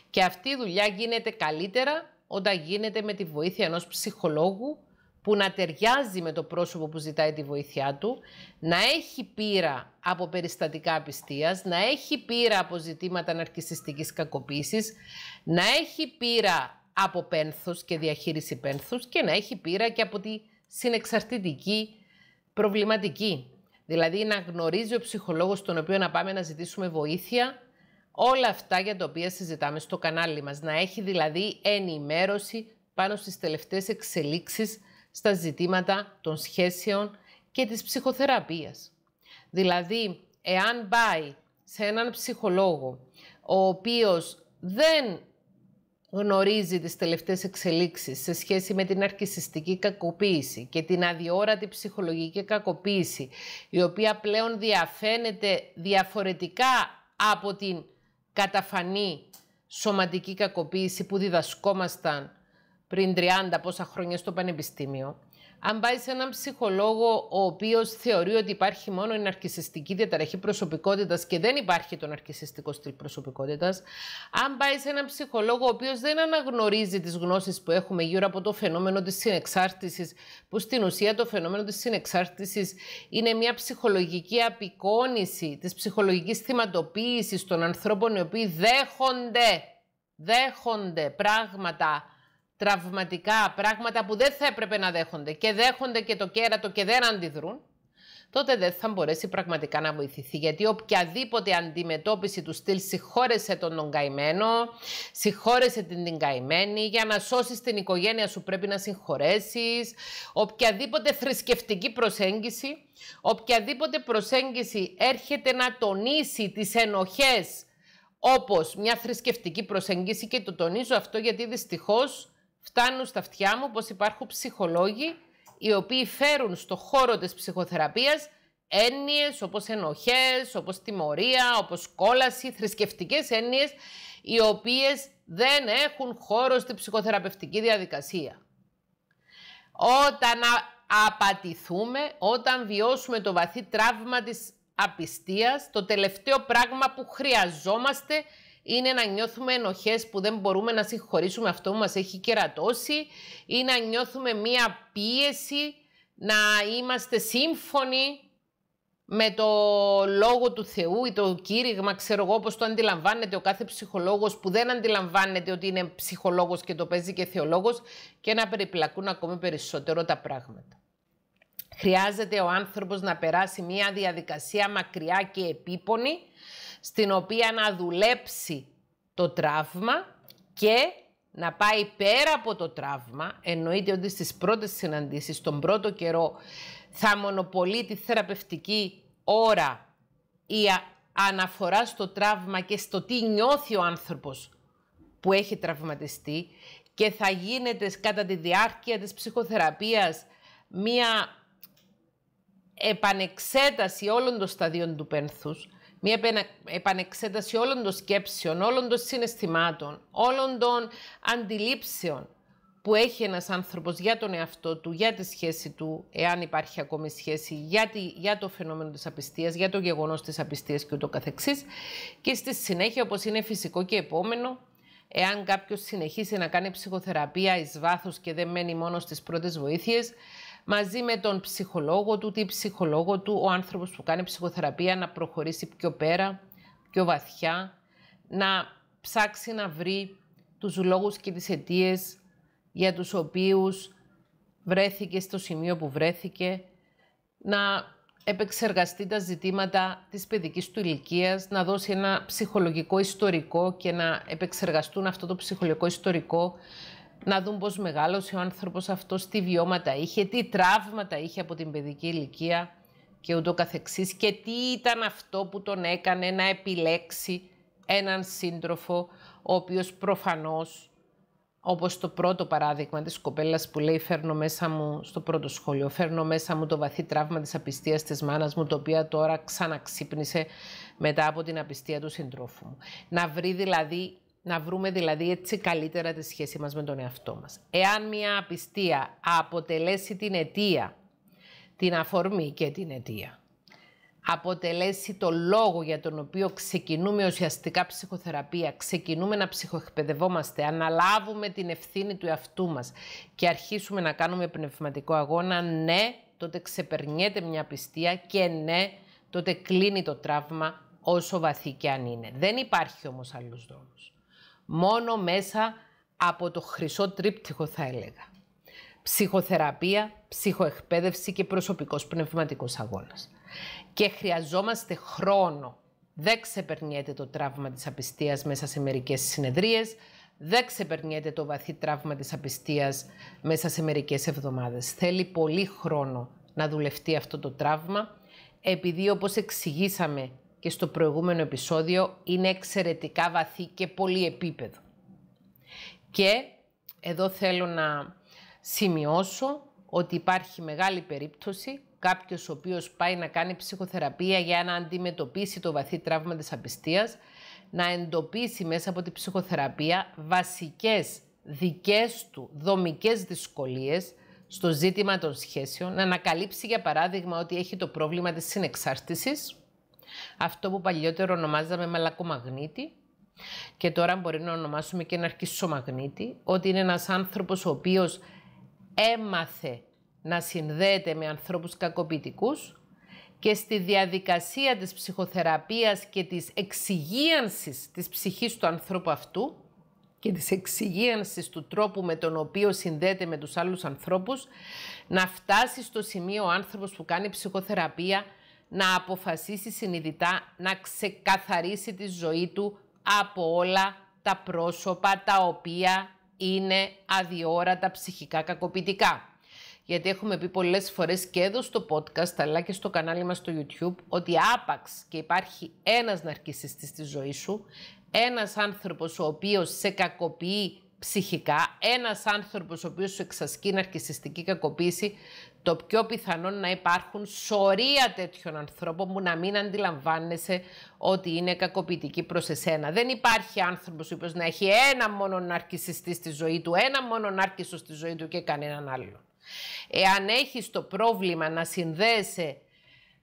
Και αυτή η δουλειά γίνεται καλύτερα όταν γίνεται με τη βοήθεια ενός ψυχολόγου που να ταιριάζει με το πρόσωπο που ζητάει τη βοήθειά του, να έχει πείρα από περιστατικά απιστίας, να έχει πείρα από ζητήματα ναρκισιστικής κακοποίησης, να έχει πείρα από πένθος και διαχείριση πένθους και να έχει πείρα και από τη συνεξαρτητική προβληματική. Δηλαδή να γνωρίζει ο ψυχολόγος τον οποίο να πάμε να ζητήσουμε βοήθεια, Όλα αυτά για τα οποία συζητάμε στο κανάλι μας. Να έχει δηλαδή ενημέρωση πάνω στις τελευταίες εξελίξεις στα ζητήματα των σχέσεων και της ψυχοθεραπείας. Δηλαδή, εάν πάει σε έναν ψυχολόγο ο οποίος δεν γνωρίζει τις τελευταίες εξελίξεις σε σχέση με την αρκισιστική κακοποίηση και την αδιόρατη ψυχολογική κακοποίηση, η οποία πλέον διαφαίνεται διαφορετικά από την καταφανή σωματική κακοποίηση που διδασκόμασταν πριν 30 πόσα χρόνια στο Πανεπιστήμιο, αν πάει σε έναν ψυχολόγο ο οποίος θεωρεί ότι υπάρχει μόνο η ναρκιστική διαταραχή προσωπικότητας και δεν υπάρχει το ναρκιστικό στυλ προσωπικότητας, αν πάει σε έναν ψυχολόγο ο οποίος δεν αναγνωρίζει τις γνώσεις που έχουμε γύρω από το φαινόμενο της συνεξάρτησης, που στην ουσία το φαινόμενο της συνεξάρτησης είναι μια ψυχολογική απεικόνηση της ψυχολογικής θυματοποίησης των ανθρώπων οι οποίοι δέχονται πράγματα τραυματικά πράγματα που δεν θα έπρεπε να δέχονται και δέχονται και το κέρατο και δεν αντιδρούν, τότε δεν θα μπορέσει πραγματικά να βοηθηθεί. Γιατί οποιαδήποτε αντιμετώπιση του στυλ συγχώρεσε τον τον καημένο, συγχώρεσε την, την καημένη, για να σώσεις την οικογένεια σου πρέπει να συγχωρέσεις, οποιαδήποτε θρησκευτική προσέγγιση, οποιαδήποτε προσέγγιση έρχεται να τονίσει τις ενοχές όπως μια θρησκευτική προσέγγιση και το τονίζω αυτό γιατί δυστυχώς φτάνουν στα αυτιά μου πως υπάρχουν ψυχολόγοι οι οποίοι φέρουν στο χώρο της ψυχοθεραπείας έννοιες όπως ενοχές, όπως τιμωρία, όπως κόλαση, θρησκευτικές έννοιες οι οποίες δεν έχουν χώρο στη ψυχοθεραπευτική διαδικασία. Όταν απατηθούμε, όταν βιώσουμε το βαθύ τραύμα της απιστίας, το τελευταίο πράγμα που χρειαζόμαστε είναι να νιώθουμε ενοχές που δεν μπορούμε να συγχωρήσουμε αυτό που μας έχει κερατώσει ή να νιώθουμε μία πίεση να είμαστε σύμφωνοι με το λόγο του Θεού ή το κήρυγμα, ξέρω εγώ πώς το αντιλαμβάνεται ο κάθε ψυχολόγος που δεν αντιλαμβάνεται ότι είναι ψυχολόγος και το παίζει και θεολόγος και να περιπλακούν ακόμη περισσότερο τα πράγματα. Χρειάζεται ο άνθρωπος να περάσει μια διαδικασία μακριά και επίπονη στην οποία να δουλέψει το τραύμα και να πάει πέρα από το τραύμα, εννοείται ότι στις πρώτες συναντήσεις, τον πρώτο καιρό, θα μονοπολεί τη θεραπευτική ώρα η αναφορά στο τραύμα και στο τι νιώθει ο άνθρωπος που έχει τραυματιστεί και θα γίνεται κατά τη διάρκεια της ψυχοθεραπείας μία επανεξέταση όλων των σταδίων του πένθους μια επανεξέταση όλων των σκέψεων, όλων των συναισθημάτων, όλων των αντιλήψεων που έχει ένας άνθρωπος για τον εαυτό του, για τη σχέση του, εάν υπάρχει ακόμη σχέση, για, το φαινόμενο της απιστίας, για το γεγονός της απιστίας και ούτω καθεξής. Και στη συνέχεια, όπως είναι φυσικό και επόμενο, εάν κάποιος συνεχίσει να κάνει ψυχοθεραπεία εις βάθος και δεν μένει μόνο στις πρώτες βοήθειες, μαζί με τον ψυχολόγο του, τη ψυχολόγο του, ο άνθρωπος που κάνει ψυχοθεραπεία να προχωρήσει πιο πέρα, πιο βαθιά, να ψάξει να βρει τους λόγους και τις αιτίες για τους οποίους βρέθηκε στο σημείο που βρέθηκε, να επεξεργαστεί τα ζητήματα της παιδικής του ηλικίας, να δώσει ένα ψυχολογικό ιστορικό και να επεξεργαστούν αυτό το ψυχολογικό ιστορικό να δουν πώς μεγάλωσε ο άνθρωπος αυτός, τι βιώματα είχε, τι τραύματα είχε από την παιδική ηλικία και ούτω καθεξής και τι ήταν αυτό που τον έκανε να επιλέξει έναν σύντροφο ο οποίος προφανώς όπως το πρώτο παράδειγμα της κοπέλας που λέει φέρνω μέσα μου στο πρώτο σχολείο, φέρνω μέσα μου το βαθύ τραύμα της απιστίας της μάνας μου, το οποίο τώρα ξαναξύπνησε μετά από την απιστία του συντρόφου μου. Να βρει δηλαδή να βρούμε δηλαδή έτσι καλύτερα τη σχέση μας με τον εαυτό μας. Εάν μια απιστία αποτελέσει την αιτία, την αφορμή και την αιτία, αποτελέσει το λόγο για τον οποίο ξεκινούμε ουσιαστικά ψυχοθεραπεία, ξεκινούμε να ψυχοεκπαιδευόμαστε, αναλάβουμε την ευθύνη του εαυτού μας και αρχίσουμε να κάνουμε πνευματικό αγώνα, ναι, τότε ξεπερνιέται μια απιστία και ναι, τότε κλείνει το τραύμα όσο βαθύ και αν είναι. Δεν υπάρχει όμως άλλος δρόμος μόνο μέσα από το χρυσό τρίπτυχο θα έλεγα. Ψυχοθεραπεία, ψυχοεκπαίδευση και προσωπικός πνευματικός αγώνας. Και χρειαζόμαστε χρόνο. Δεν ξεπερνιέται το τραύμα της απιστίας μέσα σε μερικές συνεδρίες, δεν ξεπερνιέται το βαθύ τραύμα της απιστίας μέσα σε μερικές εβδομάδες. Θέλει πολύ χρόνο να δουλευτεί αυτό το τραύμα, επειδή όπως εξηγήσαμε και στο προηγούμενο επεισόδιο είναι εξαιρετικά βαθύ και πολυεπίπεδο. Και εδώ θέλω να σημειώσω ότι υπάρχει μεγάλη περίπτωση κάποιος ο οποίος πάει να κάνει ψυχοθεραπεία για να αντιμετωπίσει το βαθύ τραύμα της απιστίας, να εντοπίσει μέσα από τη ψυχοθεραπεία βασικές δικές του δομικές δυσκολίες στο ζήτημα των σχέσεων, να ανακαλύψει για παράδειγμα ότι έχει το πρόβλημα της συνεξάρτησης, αυτό που παλιότερο ονομάζαμε μαλακομαγνήτη και τώρα μπορεί να ονομάσουμε και ένα ότι είναι ένας άνθρωπος ο οποίος έμαθε να συνδέεται με ανθρώπους κακοποιητικούς και στη διαδικασία της ψυχοθεραπείας και της εξυγίανσης της ψυχής του ανθρώπου αυτού και της εξυγίανσης του τρόπου με τον οποίο συνδέεται με τους άλλους ανθρώπους, να φτάσει στο σημείο ο άνθρωπος που κάνει ψυχοθεραπεία να αποφασίσει συνειδητά να ξεκαθαρίσει τη ζωή του από όλα τα πρόσωπα τα οποία είναι αδιόρατα ψυχικά κακοποιητικά. Γιατί έχουμε πει πολλές φορές και εδώ στο podcast αλλά και στο κανάλι μας στο YouTube ότι άπαξ και υπάρχει ένας ναρκισιστής στη ζωή σου, ένας άνθρωπος ο οποίος σε κακοποιεί ψυχικά. Ένας άνθρωπος ο οποίος σου εξασκεί ναρκισιστική κακοποίηση, το πιο πιθανό να υπάρχουν σωρία τέτοιων ανθρώπων που να μην αντιλαμβάνεσαι ότι είναι κακοποιητική προς εσένα. Δεν υπάρχει άνθρωπος ο οποίος να έχει ένα μόνο ναρκιστή στη ζωή του, ένα μόνο ναρκιστό στη ζωή του και κανέναν άλλον. Εάν έχεις το πρόβλημα να συνδέεσαι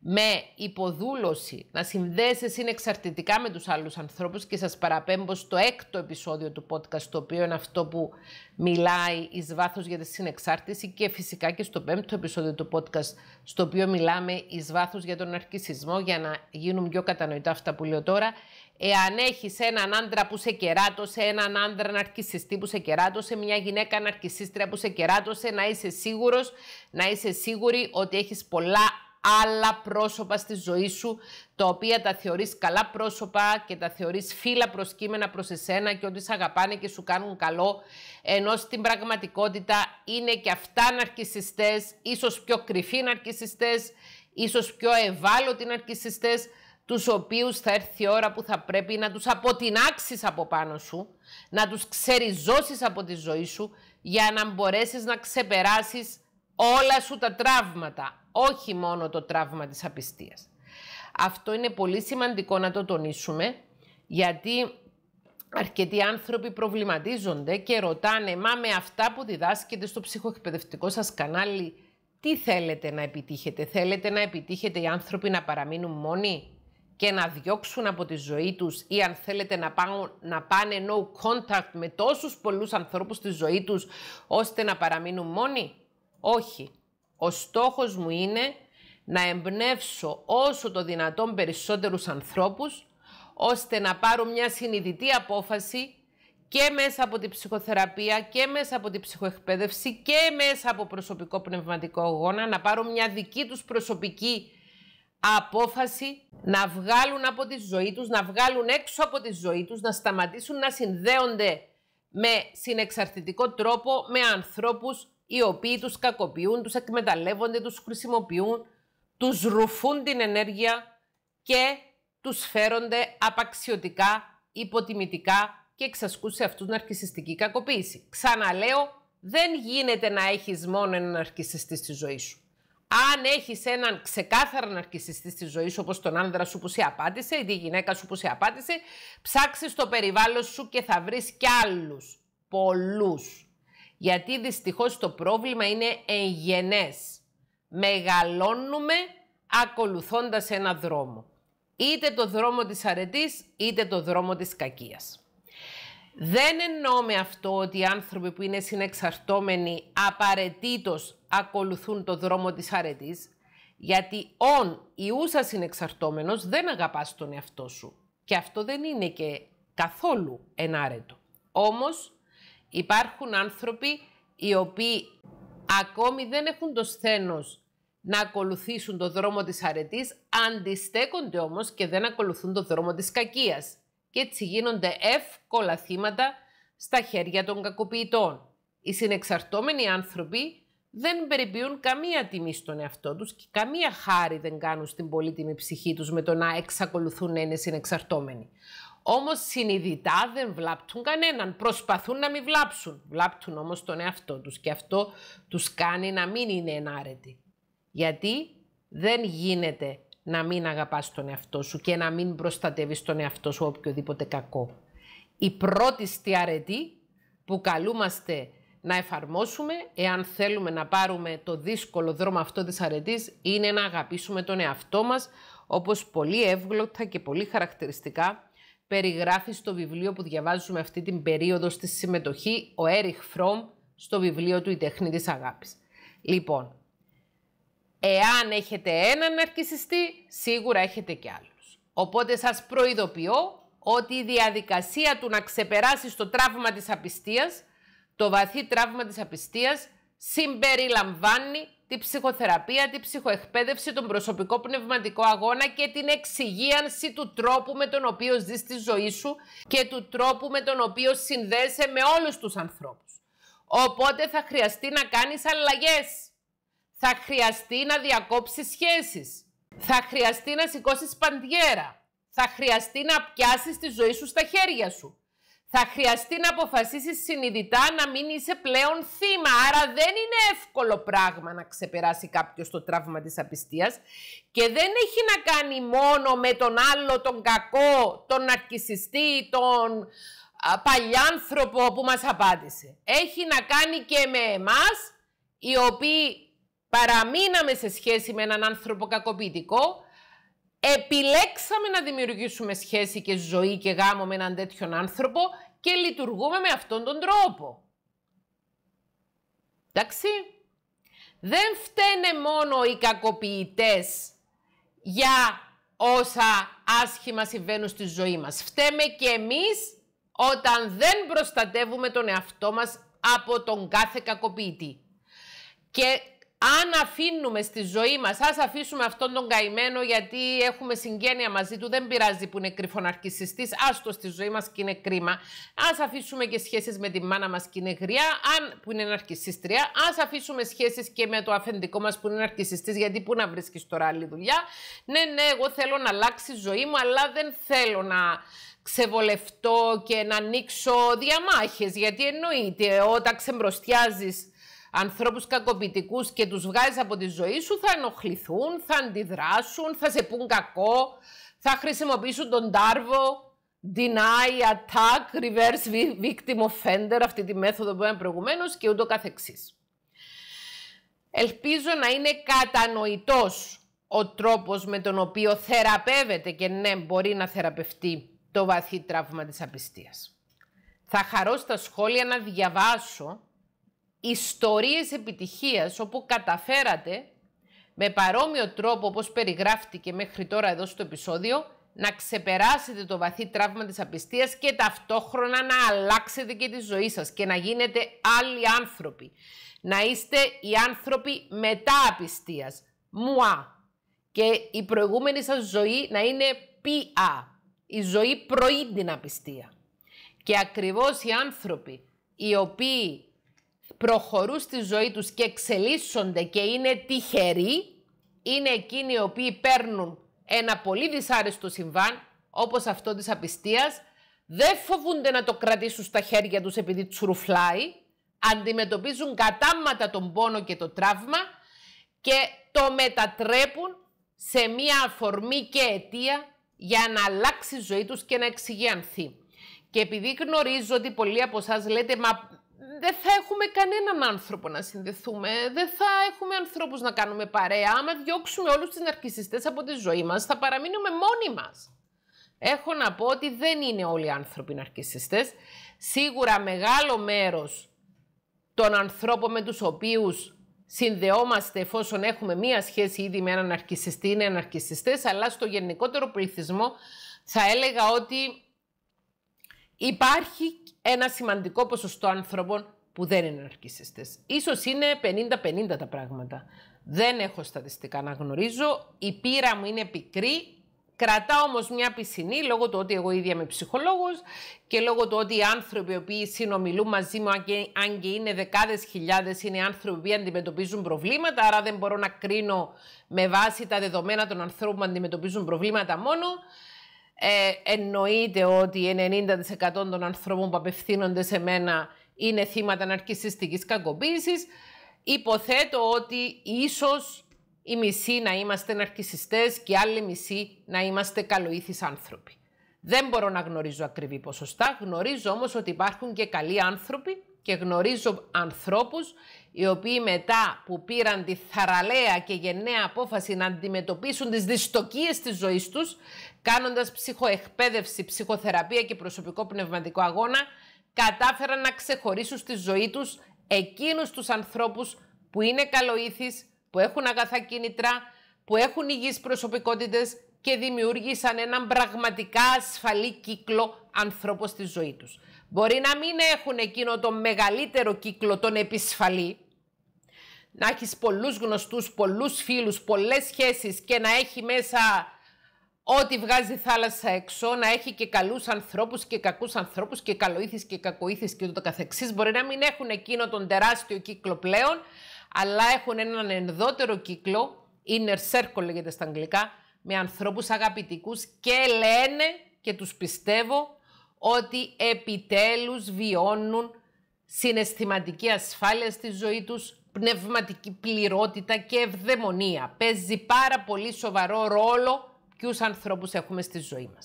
με υποδούλωση, να συνδέεσαι συνεξαρτητικά με τους άλλους ανθρώπους και σας παραπέμπω στο έκτο επεισόδιο του podcast, το οποίο είναι αυτό που μιλάει εις βάθος για τη συνεξάρτηση και φυσικά και στο πέμπτο επεισόδιο του podcast, στο οποίο μιλάμε εις βάθος για τον αρκισισμό, για να γίνουν πιο κατανοητά αυτά που λέω τώρα. Εάν έχεις έναν άντρα που σε κεράτωσε, έναν άντρα ναρκισιστή που σε κεράτωσε, μια γυναίκα ναρκισίστρια που σε κεράτωσε, να είσαι σίγουρος, να είσαι σίγουρη ότι έχεις πολλά άλλα πρόσωπα στη ζωή σου, τα οποία τα θεωρείς καλά πρόσωπα και τα θεωρείς φύλλα προσκύμενα προς εσένα και ότι σε αγαπάνε και σου κάνουν καλό, ενώ στην πραγματικότητα είναι και αυτά ναρκισιστές, ίσως πιο κρυφοί ναρκισιστές, ίσως πιο ευάλωτοι ναρκισιστές, τους οποίους θα έρθει η ώρα που θα πρέπει να τους αποτινάξεις από πάνω σου, να τους ξεριζώσεις από τη ζωή σου, για να μπορέσεις να ξεπεράσεις όλα σου τα τραύματα, όχι μόνο το τραύμα της απιστίας. Αυτό είναι πολύ σημαντικό να το τονίσουμε, γιατί αρκετοί άνθρωποι προβληματίζονται και ρωτάνε «Μα με αυτά που διδάσκεται στο ψυχοεκπαιδευτικό σας κανάλι, τι θέλετε να επιτύχετε. Θέλετε να επιτύχετε οι άνθρωποι να παραμείνουν μόνοι και να διώξουν από τη ζωή τους ή αν θέλετε να, πάνε, να πάνε no contact με τόσους πολλούς ανθρώπους στη ζωή τους ώστε να παραμείνουν μόνοι. Όχι. Ο στόχος μου είναι να εμπνεύσω όσο το δυνατόν περισσότερους ανθρώπους, ώστε να πάρω μια συνειδητή απόφαση και μέσα από την ψυχοθεραπεία και μέσα από την ψυχοεκπαίδευση και μέσα από προσωπικό πνευματικό αγώνα να πάρω μια δική τους προσωπική απόφαση να βγάλουν από τη ζωή τους, να βγάλουν έξω από τη ζωή τους, να σταματήσουν να συνδέονται με συνεξαρτητικό τρόπο με ανθρώπους οι οποίοι τους κακοποιούν, τους εκμεταλλεύονται, τους χρησιμοποιούν, τους ρουφούν την ενέργεια και τους φέρονται απαξιωτικά, υποτιμητικά και εξασκούν σε αυτούς ναρκισιστική κακοποίηση. Ξαναλέω, δεν γίνεται να έχεις μόνο έναν ναρκισιστή στη ζωή σου. Αν έχεις έναν ξεκάθαρα ναρκισιστή στη ζωή σου, όπως τον άνδρα σου που σε απάτησε ή τη γυναίκα σου που σε απάτησε, ψάξεις το περιβάλλον σου και θα βρεις κι άλλους, πολλούς γιατί δυστυχώς το πρόβλημα είναι εγγενές. Μεγαλώνουμε ακολουθώντας ένα δρόμο. Είτε το δρόμο της αρετής, είτε το δρόμο της κακίας. Δεν εννοώ με αυτό ότι οι άνθρωποι που είναι συνεξαρτώμενοι απαραίτητος ακολουθούν το δρόμο της αρετής, γιατί όν ούσα συνεξαρτώμενος δεν αγαπάς τον εαυτό σου. Και αυτό δεν είναι και καθόλου ενάρετο. Όμως Υπάρχουν άνθρωποι οι οποίοι ακόμη δεν έχουν το σθένος να ακολουθήσουν το δρόμο της αρετής, αντιστέκονται όμως και δεν ακολουθούν το δρόμο της κακίας. Και έτσι γίνονται εύκολα θύματα στα χέρια των κακοποιητών. Οι συνεξαρτόμενοι άνθρωποι δεν περιποιούν καμία τιμή στον εαυτό τους και καμία χάρη δεν κάνουν στην πολύτιμη ψυχή τους με το να εξακολουθούν να είναι συνεξαρτόμενοι. Όμως συνειδητά δεν βλάπτουν κανέναν, προσπαθούν να μην βλάψουν. Βλάπτουν όμως τον εαυτό τους και αυτό τους κάνει να μην είναι ενάρετοι. Γιατί δεν γίνεται να μην αγαπάς τον εαυτό σου και να μην προστατεύεις τον εαυτό σου οποιοδήποτε κακό. Η πρώτη στη αρετή που καλούμαστε να εφαρμόσουμε, εάν θέλουμε να πάρουμε το δύσκολο δρόμο αυτό της αρετής, είναι να αγαπήσουμε τον εαυτό μας, όπως πολύ εύγλωτα και πολύ χαρακτηριστικά περιγράφει στο βιβλίο που διαβάζουμε αυτή την περίοδο στη συμμετοχή ο Έριχ Φρόμ στο βιβλίο του «Η τεχνή της αγάπης». Λοιπόν, εάν έχετε έναν ναρκισιστή, σίγουρα έχετε και άλλους. Οπότε σας προειδοποιώ ότι η τεχνη της αγαπης λοιπον εαν εχετε εναν αρκισιστη σιγουρα εχετε και αλλους οποτε σας προειδοποιω οτι η διαδικασια του να ξεπεράσει το τραύμα της απιστίας, το βαθύ τραύμα της απιστίας, συμπεριλαμβάνει τη ψυχοθεραπεία, τη ψυχοεκπαίδευση, τον προσωπικό πνευματικό αγώνα και την εξυγίανση του τρόπου με τον οποίο ζεις τη ζωή σου και του τρόπου με τον οποίο συνδέεσαι με όλους τους ανθρώπους. Οπότε θα χρειαστεί να κάνεις αλλαγές. Θα χρειαστεί να διακόψεις σχέσεις. Θα χρειαστεί να σηκώσεις παντιέρα. Θα χρειαστεί να πιάσεις τη ζωή σου στα χέρια σου θα χρειαστεί να αποφασίσεις συνειδητά να μην είσαι πλέον θύμα. Άρα δεν είναι εύκολο πράγμα να ξεπεράσει κάποιος το τραύμα της απιστίας και δεν έχει να κάνει μόνο με τον άλλο, τον κακό, τον αρκισιστή, τον παλιάνθρωπο που μας απάντησε. Έχει να κάνει και με εμάς, οι οποίοι παραμείναμε σε σχέση με έναν άνθρωπο κακοποιητικό, επιλέξαμε να δημιουργήσουμε σχέση και ζωή και γάμο με έναν τέτοιον άνθρωπο και λειτουργούμε με αυτόν τον τρόπο. Εντάξει. Δεν φταίνε μόνο οι κακοποιητές για όσα άσχημα συμβαίνουν στη ζωή μας. Φταίμε και εμείς όταν δεν προστατεύουμε τον εαυτό μας από τον κάθε κακοποιητή. Και αν αφήνουμε στη ζωή μας, ας αφήσουμε αυτόν τον καημένο γιατί έχουμε συγγένεια μαζί του, δεν πειράζει που είναι κρυφοναρκησιστής, άστο στη ζωή μας και είναι κρίμα. Ας αφήσουμε και σχέσεις με τη μάνα μας και είναι γριά, αν, που είναι ναρκησίστρια. Ας αφήσουμε σχέσεις και με το αφεντικό μας που είναι ναρκησιστής, γιατί πού να βρίσκεις τώρα άλλη δουλειά. Ναι, ναι, εγώ θέλω να αλλάξει η ζωή μου, αλλά δεν θέλω να ξεβολευτώ και να ανοίξω διαμάχες, γιατί εννοείται όταν ξεμπροστιάζεις ανθρώπους κακοποιητικούς και τους βγάζεις από τη ζωή σου, θα ενοχληθούν, θα αντιδράσουν, θα σε πούν κακό, θα χρησιμοποιήσουν τον τάρβο, deny, attack, reverse victim offender, αυτή τη μέθοδο που είπαμε προηγουμένως και ούτω καθεξής. Ελπίζω να είναι κατανοητός ο τρόπος με τον οποίο θεραπεύεται και ναι, μπορεί να θεραπευτεί το βαθύ τραύμα της απιστίας. Θα χαρώ στα σχόλια να διαβάσω ιστορίες επιτυχίας όπου καταφέρατε με παρόμοιο τρόπο όπως περιγράφτηκε μέχρι τώρα εδώ στο επεισόδιο να ξεπεράσετε το βαθύ τραύμα της απιστίας και ταυτόχρονα να αλλάξετε και τη ζωή σας και να γίνετε άλλοι άνθρωποι. Να είστε οι άνθρωποι μετά απιστίας. Μουά. Και η προηγούμενη σας ζωή να είναι πια. Η ζωή πρωί την απιστία. Και ακριβώς οι άνθρωποι οι οποίοι προχωρούν στη ζωή τους και εξελίσσονται και είναι τυχεροί, είναι εκείνοι οι οποίοι παίρνουν ένα πολύ δυσάρεστο συμβάν, όπως αυτό της απιστίας, δεν φοβούνται να το κρατήσουν στα χέρια τους επειδή τσουρουφλάει, αντιμετωπίζουν κατάματα τον πόνο και το τραύμα και το μετατρέπουν σε μία αφορμή και αιτία για να αλλάξει η ζωή τους και να εξηγιανθεί. Και επειδή γνωρίζω ότι πολλοί από εσάς λέτε, μα δεν θα έχουμε κανέναν άνθρωπο να συνδεθούμε, δεν θα έχουμε ανθρώπους να κάνουμε παρέα. Άμα διώξουμε όλους τους ναρκιστέ από τη ζωή μας. θα παραμείνουμε μόνοι μας. Έχω να πω ότι δεν είναι όλοι οι άνθρωποι ναρκιστέ. Σίγουρα μεγάλο μέρος των ανθρώπων με τους οποίους συνδεόμαστε εφόσον έχουμε μία σχέση ήδη με έναν ναρκιστή είναι ναρκιστέ, αλλά στο γενικότερο πληθυσμό θα έλεγα ότι Υπάρχει ένα σημαντικό ποσοστό ανθρώπων που δεν είναι ναρκισιστές. Ίσως είναι 50-50 τα πράγματα. Δεν έχω στατιστικά να γνωρίζω. Η πείρα μου είναι πικρή. Κρατά όμως μια πισινή λόγω του ότι εγώ ίδια είμαι ψυχολόγος και λόγω του ότι οι άνθρωποι οι οποίοι συνομιλούν μαζί μου, αν και είναι δεκάδες χιλιάδες, είναι άνθρωποι που αντιμετωπίζουν προβλήματα, άρα δεν μπορώ να κρίνω με βάση τα δεδομένα των ανθρώπων που αντιμετωπίζουν προβλήματα μόνο. Ε, εννοείται ότι 90% των ανθρώπων που απευθύνονται σε μένα είναι θύματα ναρκισιστικής κακοποίησης. Υποθέτω ότι ίσως η μισή να είμαστε ναρκισιστές και η άλλοι μισή να είμαστε καλοήθεις άνθρωποι. Δεν μπορώ να γνωρίζω ακριβή ποσοστά, γνωρίζω όμως ότι υπάρχουν και καλοί άνθρωποι και γνωρίζω ανθρώπους οι οποίοι μετά που πήραν τη θαραλέα και γενναία απόφαση να αντιμετωπίσουν τις δυστοκίες της ζωής τους, κάνοντας ψυχοεκπαίδευση, ψυχοθεραπεία και προσωπικό πνευματικό αγώνα, κατάφεραν να ξεχωρίσουν στη ζωή τους εκείνους τους ανθρώπους που είναι καλοήθεις, που έχουν αγαθά κίνητρα, που έχουν υγιείς προσωπικότητες και δημιούργησαν έναν πραγματικά ασφαλή κύκλο ανθρώπων στη ζωή τους. Μπορεί να μην έχουν εκείνο το μεγαλύτερο κύκλο, τον επισφαλή, να έχεις πολλούς γνωστούς, πολλούς φίλους, πολλές σχέσεις και να έχει μέσα Ό,τι βγάζει θάλασσα έξω, να έχει και καλούς ανθρώπους και κακούς ανθρώπους και καλοήθης και κακοήθης και ούτω καθεξής. Μπορεί να μην έχουν εκείνο τον τεράστιο κύκλο πλέον, αλλά έχουν έναν ενδότερο κύκλο, inner circle λέγεται στα αγγλικά, με ανθρώπους αγαπητικούς και λένε και τους πιστεύω ότι επιτέλους βιώνουν συναισθηματική ασφάλεια στη ζωή τους, πνευματική πληρότητα και ευδαιμονία. Παίζει πάρα πολύ σοβαρό ρόλο ποιου ανθρώπους έχουμε στη ζωή μας.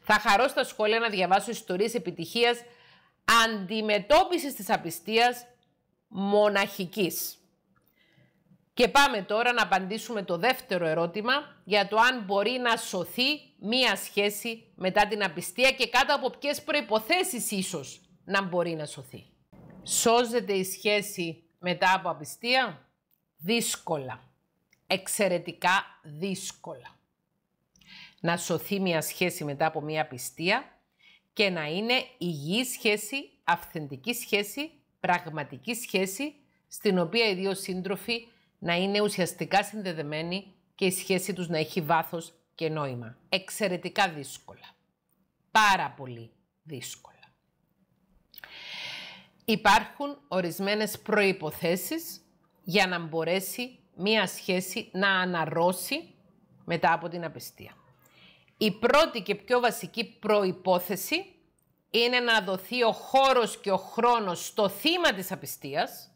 Θα χαρώ στα σχόλια να διαβάσω ιστορίες επιτυχίας αντιμετώπισης της απιστίας μοναχικής. Και πάμε τώρα να απαντήσουμε το δεύτερο ερώτημα για το αν μπορεί να σωθεί μία σχέση μετά την απιστία και κάτω από ποιες προϋποθέσεις ίσως να μπορεί να σωθεί. Σώζεται η σχέση μετά από απιστία? Δύσκολα. Εξαιρετικά δύσκολα να σωθεί μια σχέση μετά από μια πιστία και να είναι υγιή σχέση, αυθεντική σχέση, πραγματική σχέση, στην οποία οι δύο σύντροφοι να είναι ουσιαστικά συνδεδεμένοι και η σχέση τους να έχει βάθος και νόημα. Εξαιρετικά δύσκολα. Πάρα πολύ δύσκολα. Υπάρχουν ορισμένες προϋποθέσεις για να μπορέσει μία σχέση να αναρρώσει μετά από την απιστία. Η πρώτη και πιο βασική προϋπόθεση είναι να δοθεί ο χώρος και ο χρόνος στο θύμα της απιστίας,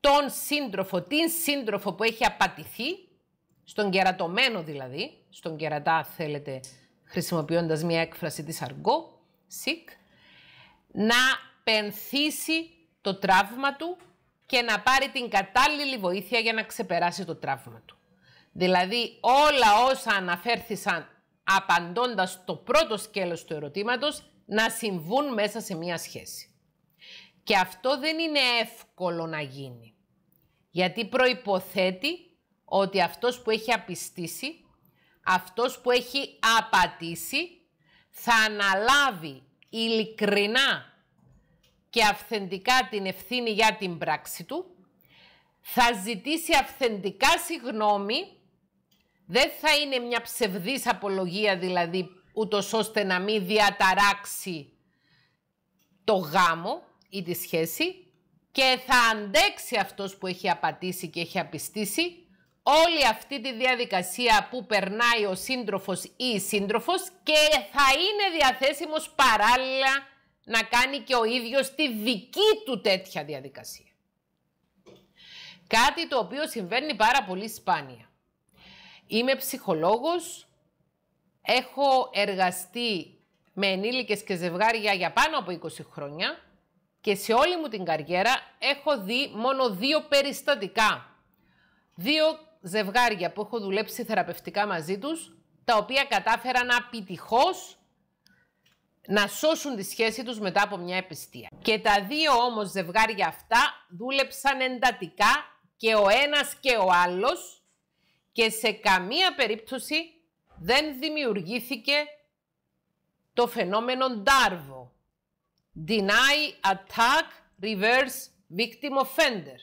τον σύντροφο, την σύντροφο που έχει απατηθεί, στον κερατωμένο δηλαδή, στον κερατά θέλετε χρησιμοποιώντας μια έκφραση της αργό, sick, να πενθήσει το τραύμα του και να πάρει την κατάλληλη βοήθεια για να ξεπεράσει το τραύμα του. Δηλαδή όλα όσα αναφέρθησαν απαντώντας το πρώτο σκέλος του ερωτήματος να συμβούν μέσα σε μία σχέση. Και αυτό δεν είναι εύκολο να γίνει. Γιατί προϋποθέτει ότι αυτός που έχει απιστήσει, αυτός που έχει απατήσει, θα αναλάβει ειλικρινά και αυθεντικά την ευθύνη για την πράξη του, θα ζητήσει αυθεντικά συγγνώμη, δεν θα είναι μια ψευδής απολογία δηλαδή ούτως ώστε να μην διαταράξει το γάμο ή τη σχέση και θα αντέξει αυτός που έχει απατήσει και έχει απιστήσει όλη αυτή τη διαδικασία που περνάει ο σύντροφος ή η σύντροφος και θα είναι διαθέσιμος παράλληλα να κάνει και ο ίδιος τη δική του τέτοια διαδικασία. Κάτι το οποίο συμβαίνει πάρα πολύ σπάνια. Είμαι ψυχολόγος, έχω εργαστεί με ενήλικες και ζευγάρια για πάνω από 20 χρόνια και σε όλη μου την καριέρα έχω δει μόνο δύο περιστατικά. Δύο ζευγάρια που έχω δουλέψει θεραπευτικά μαζί τους, τα οποία κατάφεραν απειτυχώς να σώσουν τη σχέση τους μετά από μια επιστία. Και τα δύο όμως ζευγάρια αυτά δούλεψαν εντατικά και ο ένας και ο άλλος και σε καμία περίπτωση δεν δημιουργήθηκε το φαινόμενο "DARVO" Deny, attack, reverse, victim offender.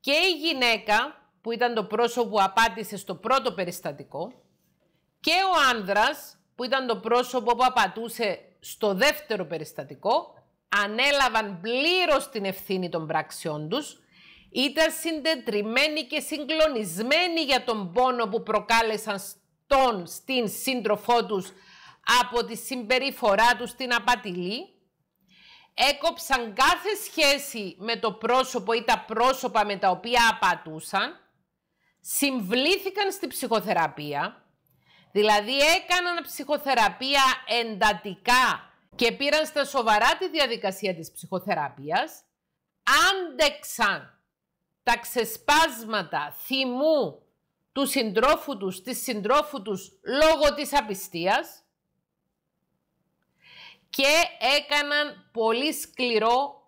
Και η γυναίκα που ήταν το πρόσωπο που απάτησε στο πρώτο περιστατικό και ο άνδρας που ήταν το πρόσωπο που απατούσε στο δεύτερο περιστατικό ανέλαβαν πλήρως την ευθύνη των πράξεών τους ήταν συντετριμένοι και συγκλονισμένοι για τον πόνο που προκάλεσαν στον, στην σύντροφό τους από τη συμπεριφορά τους στην απατηλή. Έκοψαν κάθε σχέση με το πρόσωπο ή τα πρόσωπα με τα οποία απατούσαν. Συμβλήθηκαν στη ψυχοθεραπεία, δηλαδή έκαναν ψυχοθεραπεία εντατικά και πήραν στα σοβαρά τη διαδικασία της ψυχοθεραπείας, άντεξαν τα ξεσπάσματα θυμού του συντρόφου τους, της συντρόφου τους λόγω της απιστίας και έκαναν πολύ σκληρό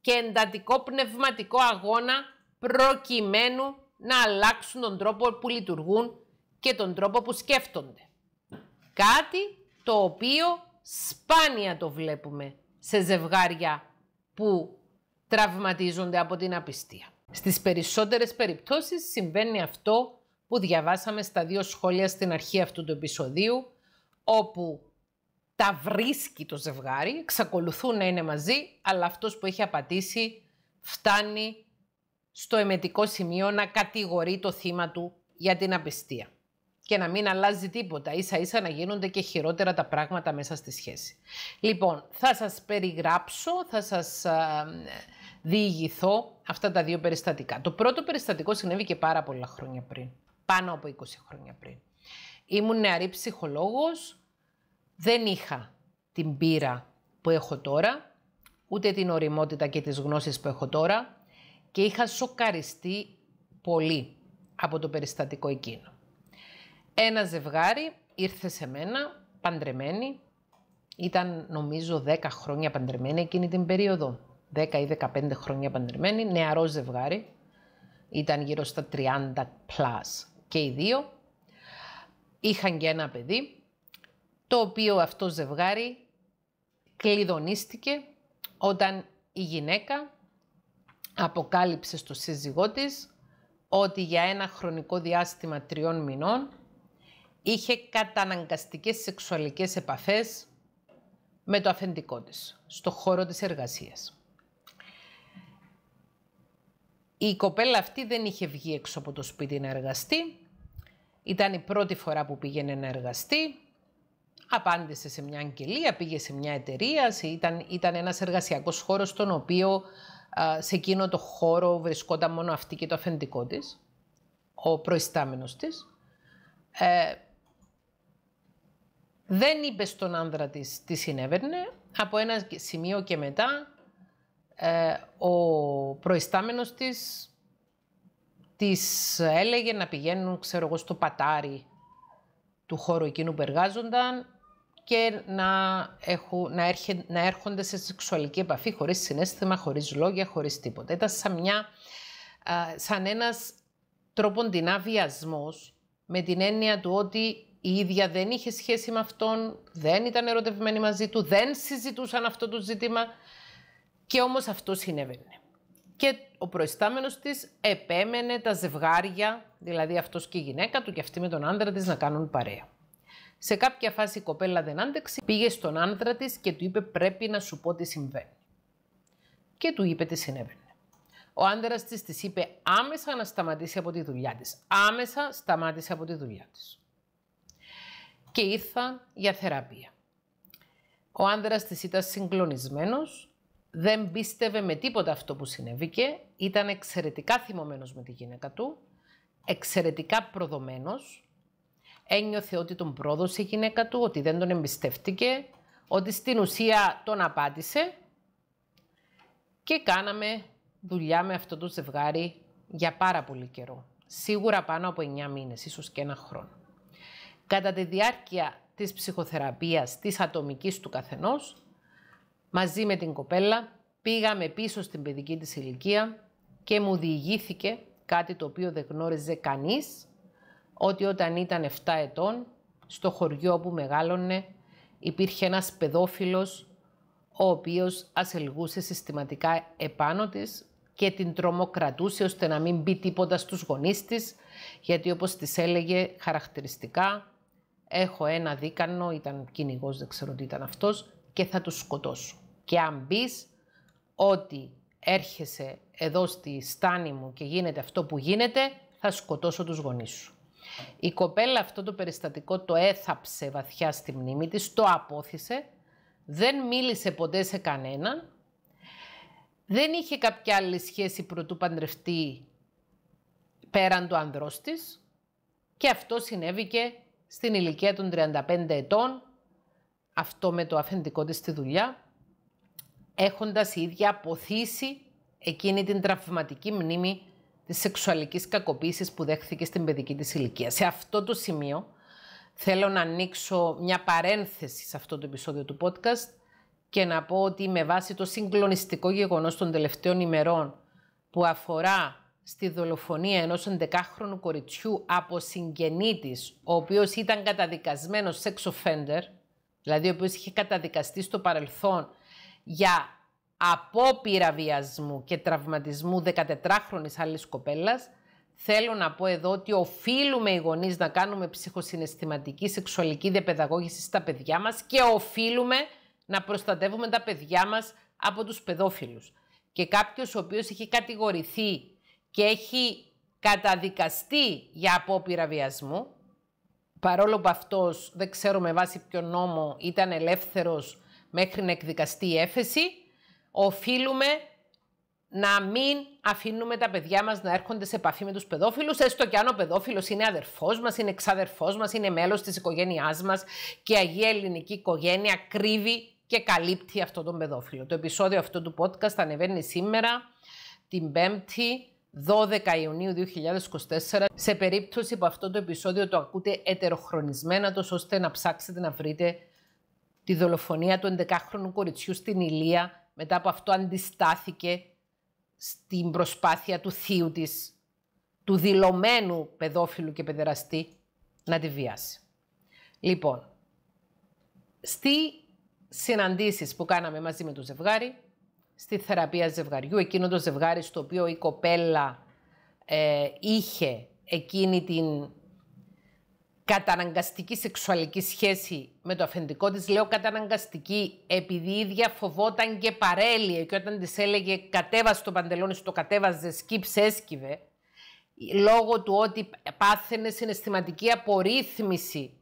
και εντατικό πνευματικό αγώνα προκειμένου να αλλάξουν τον τρόπο που λειτουργούν και τον τρόπο που σκέφτονται. Κάτι το οποίο σπάνια το βλέπουμε σε ζευγάρια που τραυματίζονται από την απιστία. Στις περισσότερες περιπτώσεις συμβαίνει αυτό που διαβάσαμε στα δύο σχόλια στην αρχή αυτού του επεισοδίου, όπου τα βρίσκει το ζευγάρι, εξακολουθούν να είναι μαζί, αλλά αυτός που έχει απατήσει φτάνει στο εμετικό σημείο να κατηγορεί το θύμα του για την απιστία και να μην αλλάζει τίποτα, ίσα ίσα να γίνονται και χειρότερα τα πράγματα μέσα στη σχέση. Λοιπόν, θα σας περιγράψω, θα σας διηγηθώ αυτά τα δύο περιστατικά. Το πρώτο περιστατικό συνέβη και πάρα πολλά χρόνια πριν, πάνω από 20 χρόνια πριν. Ήμουν νεαρή ψυχολόγος, δεν είχα την πείρα που έχω τώρα, ούτε την οριμότητα και τις γνώσεις που έχω τώρα και είχα σοκαριστεί πολύ από το περιστατικό εκείνο. Ένα ζευγάρι ήρθε σε μένα, παντρεμένη, ήταν νομίζω 10 χρόνια παντρεμένη εκείνη την περίοδο. 10 ή 15 χρόνια παντρεμένοι, νεαρό ζευγάρι, ήταν γύρω στα 30 plus και οι δύο. Είχαν και ένα παιδί, το οποίο αυτό ζευγάρι κλειδονίστηκε όταν η γυναίκα αποκάλυψε στο σύζυγό της ότι για ένα χρονικό διάστημα τριών μηνών είχε καταναγκαστικές σεξουαλικές επαφές με το αφεντικό της, στο χώρο της εργασίας. Η κοπέλα αυτή δεν είχε βγει έξω από το σπίτι να εργαστεί. Ήταν η πρώτη φορά που πήγαινε να εργαστεί. Απάντησε σε μια αγγελία, πήγε σε μια εταιρεία. Ήταν, ήταν ένας εργασιακός χώρος στον οποίο σε εκείνο το χώρο βρισκόταν μόνο αυτή και το αφεντικό της, ο προϊστάμενος της. Ε, δεν είπε στον άνδρα της τι συνέβαινε. Από ένα σημείο και μετά ε, ο προϊστάμενος της της έλεγε να πηγαίνουν, ξέρω στο πατάρι του χώρου εκείνου που εργάζονταν και να, έχουν, να, να έρχονται σε σεξουαλική επαφή χωρίς συνέστημα, χωρίς λόγια, χωρίς τίποτα. Ήταν σαν, μια, σαν ένας τροποντινά βιασμός με την έννοια του ότι η ίδια δεν είχε σχέση με αυτόν, δεν ήταν ερωτευμένη μαζί του, δεν συζητούσαν αυτό το ζήτημα. Και όμως αυτό συνέβαινε. Και ο προϊστάμενος της επέμενε τα ζευγάρια, δηλαδή αυτός και η γυναίκα του και αυτή με τον άντρα της να κάνουν παρέα. Σε κάποια φάση η κοπέλα δεν άντεξε, πήγε στον άντρα της και του είπε πρέπει να σου πω τι συμβαίνει. Και του είπε τι συνέβαινε. Ο άντρας της της είπε άμεσα να σταματήσει από τη δουλειά της. Άμεσα σταμάτησε από τη δουλειά της. Και ήρθα για θεραπεία. Ο άντρας της ήταν συγκλονισμένος δεν πίστευε με τίποτα αυτό που συνέβηκε. Ήταν εξαιρετικά θυμωμένος με τη γυναίκα του, εξαιρετικά προδομένος. Ένιωθε ότι τον πρόδωσε η γυναίκα του, ότι δεν τον εμπιστεύτηκε, ότι στην ουσία τον απάντησε Και κάναμε δουλειά με αυτό το ζευγάρι για πάρα πολύ καιρό. Σίγουρα πάνω από 9 μήνες, ίσως και ένα χρόνο. Κατά τη διάρκεια της ψυχοθεραπείας της ατομικής του καθενός, Μαζί με την κοπέλα πήγαμε πίσω στην παιδική της ηλικία και μου διηγήθηκε κάτι το οποίο δεν γνώριζε κανείς, ότι όταν ήταν 7 ετών, στο χωριό που μεγάλωνε, υπήρχε ένας παιδόφιλος, ο οποίος ασελγούσε συστηματικά επάνω της και την τρομοκρατούσε ώστε να μην μπει τίποτα στους γονείς της, γιατί όπως της έλεγε χαρακτηριστικά, έχω ένα δίκανο, ήταν κυνηγός, δεν ξέρω τι ήταν αυτός, και θα τους σκοτώσω. Και αν πει ότι έρχεσαι εδώ στη στάνη μου και γίνεται αυτό που γίνεται, θα σκοτώσω τους γονείς σου. Η κοπέλα αυτό το περιστατικό το έθαψε βαθιά στη μνήμη της, το απόθυσε, δεν μίλησε ποτέ σε κανέναν, δεν είχε κάποια άλλη σχέση προτού παντρευτεί πέραν του ανδρός της και αυτό συνέβηκε στην ηλικία των 35 ετών, αυτό με το αφεντικό της στη δουλειά, έχοντας η ίδια αποθήσει εκείνη την τραυματική μνήμη της σεξουαλικής κακοποίησης που δέχθηκε στην παιδική της ηλικία. Σε αυτό το σημείο θέλω να ανοίξω μια παρένθεση σε αυτό το επεισόδιο του podcast και να πω ότι με βάση το συγκλονιστικό γεγονός των τελευταίων ημερών που αφορά στη δολοφονία ενός 11χρονου κοριτσιού από συγγενή ο οποίος ήταν καταδικασμένος sex offender, δηλαδή ο οποίος είχε καταδικαστεί στο παρελθόν για απόπειρα βιασμού και τραυματισμού 14χρονης άλλης κοπέλας, θέλω να πω εδώ ότι οφείλουμε οι γονείς να κάνουμε ψυχοσυναισθηματική σεξουαλική διαπαιδαγώγηση στα παιδιά μας και οφείλουμε να προστατεύουμε τα παιδιά μας από τους παιδόφιλους. Και κάποιος ο οποίος έχει κατηγορηθεί και έχει καταδικαστεί για απόπειρα βιασμού, παρόλο που αυτός, δεν ξέρουμε με βάση ποιο νόμο, ήταν ελεύθερος μέχρι να εκδικαστεί η έφεση, οφείλουμε να μην αφήνουμε τα παιδιά μας να έρχονται σε επαφή με τους παιδόφιλους, έστω και αν ο παιδόφιλος είναι αδερφός μας, είναι εξαδερφός μας, είναι μέλος της οικογένειάς μας και η Αγία Ελληνική Οικογένεια κρύβει και καλύπτει αυτό τον παιδόφιλο. Το επεισόδιο αυτό του podcast ανεβαίνει σήμερα, την 5η, 12 Ιουνίου 2024. Σε περίπτωση που αυτό το επεισόδιο το ακούτε ετεροχρονισμένα, τόσο ώστε να ψάξετε να βρείτε τη δολοφονία του 11χρονου κοριτσιού στην Ηλία. Μετά από αυτό αντιστάθηκε στην προσπάθεια του θείου της, του δηλωμένου παιδόφιλου και παιδεραστή, να τη βιάσει. Λοιπόν, στι συναντήσεις που κάναμε μαζί με το ζευγάρι, στη θεραπεία ζευγαριού, εκείνο το ζευγάρι στο οποίο η κοπέλα ε, είχε εκείνη την καταναγκαστική σεξουαλική σχέση με το αφεντικό της. Λέω καταναγκαστική επειδή η ίδια φοβόταν και παρέλυε και όταν της έλεγε κατέβασε το παντελόνι σου, το κατέβαζε, σκύψε, έσκυβε. Λόγω του ότι πάθαινε συναισθηματική απορρίθμιση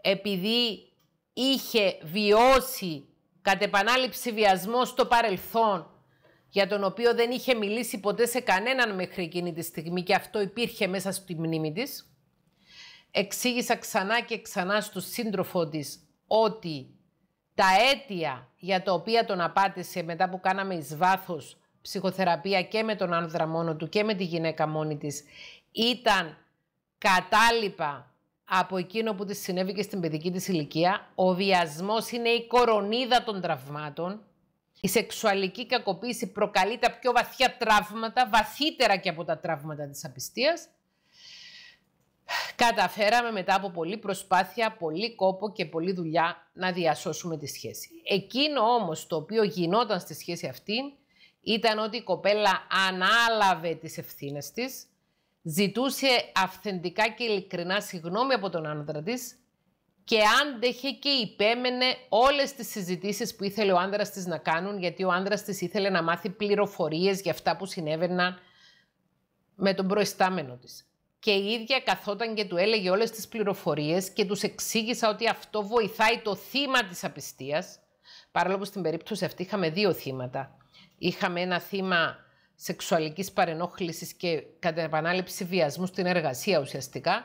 επειδή είχε βιώσει κατ' επανάληψη βιασμό στο παρελθόν για τον οποίο δεν είχε μιλήσει ποτέ σε κανέναν μέχρι εκείνη τη στιγμή και αυτό υπήρχε μέσα στη μνήμη της εξήγησα ξανά και ξανά στον σύντροφό της ότι τα αίτια για τα οποία τον απάτησε μετά που κάναμε εις βάθος ψυχοθεραπεία και με τον άνδρα μόνο του και με τη γυναίκα μόνη της ήταν κατάλοιπα από εκείνο που της συνέβη και στην παιδική της ηλικία. Ο βιασμός είναι η κορονίδα των τραυμάτων. Η σεξουαλική κακοποίηση προκαλεί τα πιο βαθιά τραύματα, βαθύτερα και από τα τραύματα της απιστίας καταφέραμε μετά από πολλή προσπάθεια, πολύ κόπο και πολλή δουλειά να διασώσουμε τη σχέση. Εκείνο όμως το οποίο γινόταν στη σχέση αυτή ήταν ότι η κοπέλα ανάλαβε τις ευθύνες της, ζητούσε αυθεντικά και ειλικρινά συγγνώμη από τον άντρα της και άντεχε και υπέμενε όλες τις συζητήσεις που ήθελε ο άντρας της να κάνουν γιατί ο άντρας της ήθελε να μάθει πληροφορίες για αυτά που συνέβαιναν με τον προϊστάμενο της και η ίδια καθόταν και του έλεγε όλες τις πληροφορίες και τους εξήγησα ότι αυτό βοηθάει το θύμα της απιστίας. Παρόλο που στην περίπτωση αυτή είχαμε δύο θύματα. Είχαμε ένα θύμα σεξουαλικής παρενόχλησης και κατά επανάληψη βιασμού στην εργασία ουσιαστικά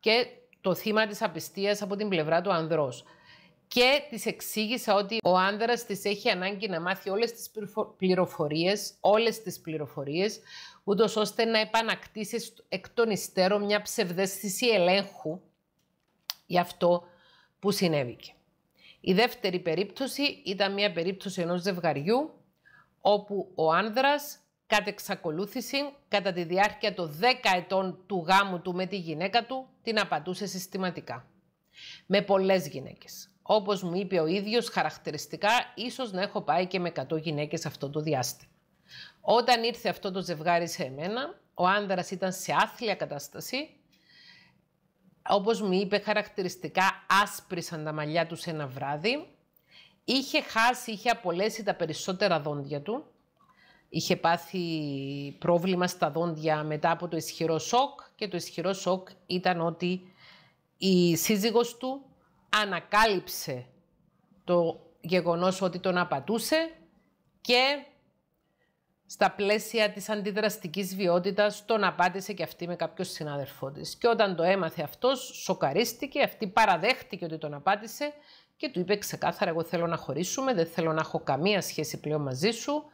και το θύμα της απιστίας από την πλευρά του ανδρός. Και της εξήγησα ότι ο άνδρας της έχει ανάγκη να μάθει όλες τις πληροφορίες, όλες τις πληροφορίες, ούτως ώστε να επανακτήσεις εκ των υστέρων μια ψευδέστηση ελέγχου για αυτό που συνέβηκε. Η δεύτερη περίπτωση ήταν μια περίπτωση ενός ζευγαριού όπου ο άνδρας κατ' εξακολούθηση κατά τη διάρκεια των 10 ετών του γάμου του με τη γυναίκα του την απατούσε συστηματικά. Με πολλές γυναίκες. Όπως μου είπε ο ίδιος χαρακτηριστικά, ίσως να έχω πάει και με 100 γυναίκες αυτό το διάστημα. Όταν ήρθε αυτό το ζευγάρι σε εμένα, ο άνδρας ήταν σε άθλια κατάσταση. Όπως μου είπε, χαρακτηριστικά άσπρισαν τα μαλλιά τους σε ένα βράδυ. Είχε χάσει, είχε απολέσει τα περισσότερα δόντια του. Είχε πάθει πρόβλημα στα δόντια μετά από το ισχυρό σοκ και το ισχυρό σοκ ήταν ότι η σύζυγος του ανακάλυψε το γεγονός ότι τον απατούσε και στα πλαίσια της αντιδραστικής βιότητας τον απάντησε και αυτή με κάποιος συνάδελφό της. Και όταν το έμαθε αυτός, σοκαρίστηκε, αυτή παραδέχτηκε ότι τον απάντησε και του είπε ξεκάθαρα εγώ θέλω να χωρίσουμε, δεν θέλω να έχω καμία σχέση πλέον μαζί σου,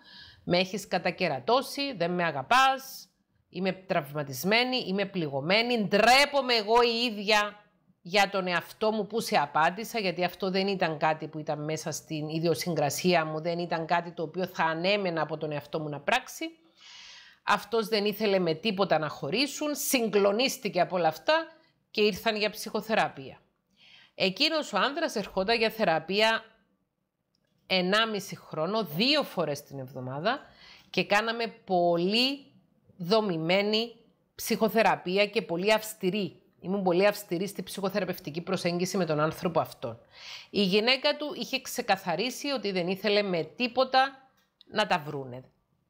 με έχεις κατακερατώσει, δεν με αγαπάς, είμαι τραυματισμένη, είμαι πληγωμένη, ντρέπομαι εγώ η ίδια για τον εαυτό μου που σε απάντησα, γιατί αυτό δεν ήταν κάτι που ήταν μέσα στην ιδιοσυγκρασία μου, δεν ήταν κάτι το οποίο θα ανέμενα από τον εαυτό μου να πράξει. Αυτός δεν ήθελε με τίποτα να χωρίσουν, συγκλονίστηκε από όλα αυτά και ήρθαν για ψυχοθεραπεία. Εκείνος ο άνδρας ερχόταν για θεραπεία 1,5 χρόνο, δύο φορές την εβδομάδα και κάναμε πολύ δομημένη ψυχοθεραπεία και πολύ αυστηρή Ήμουν πολύ αυστηρή στη ψυχοθεραπευτική προσέγγιση με τον άνθρωπο αυτόν. Η γυναίκα του είχε ξεκαθαρίσει ότι δεν ήθελε με τίποτα να τα βρούνε.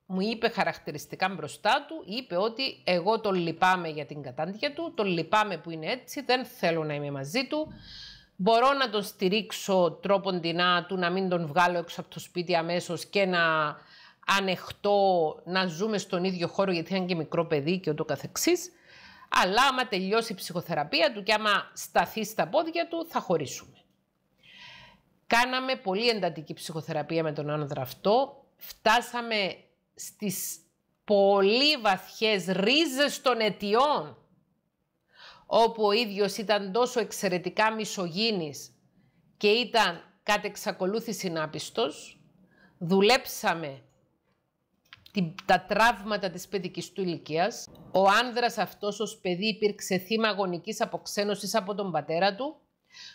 Μου είπε χαρακτηριστικά μπροστά του, είπε ότι εγώ τον λυπάμαι για την κατάντια του, τον λυπάμαι που είναι έτσι, δεν θέλω να είμαι μαζί του. Μπορώ να τον στηρίξω τρόπον τεινά του να μην τον βγάλω έξω από το σπίτι αμέσως και να ανεχτώ να ζούμε στον ίδιο χώρο γιατί ήταν και μικρό παιδί και ούτω καθεξής αλλά άμα τελειώσει η ψυχοθεραπεία του και άμα σταθεί στα πόδια του θα χωρίσουμε. Κάναμε πολύ εντατική ψυχοθεραπεία με τον άνδρα αυτό. Φτάσαμε στις πολύ βαθιές ρίζες των αιτιών, όπου ο ίδιος ήταν τόσο εξαιρετικά μισογίνης και ήταν κατ' εξακολούθηση άπιστος. Δουλέψαμε τα τραύματα της παιδικής του ηλικίας. Ο άνδρας αυτός ως παιδί υπήρξε θύμα αγωνικής αποξένωσης από τον πατέρα του,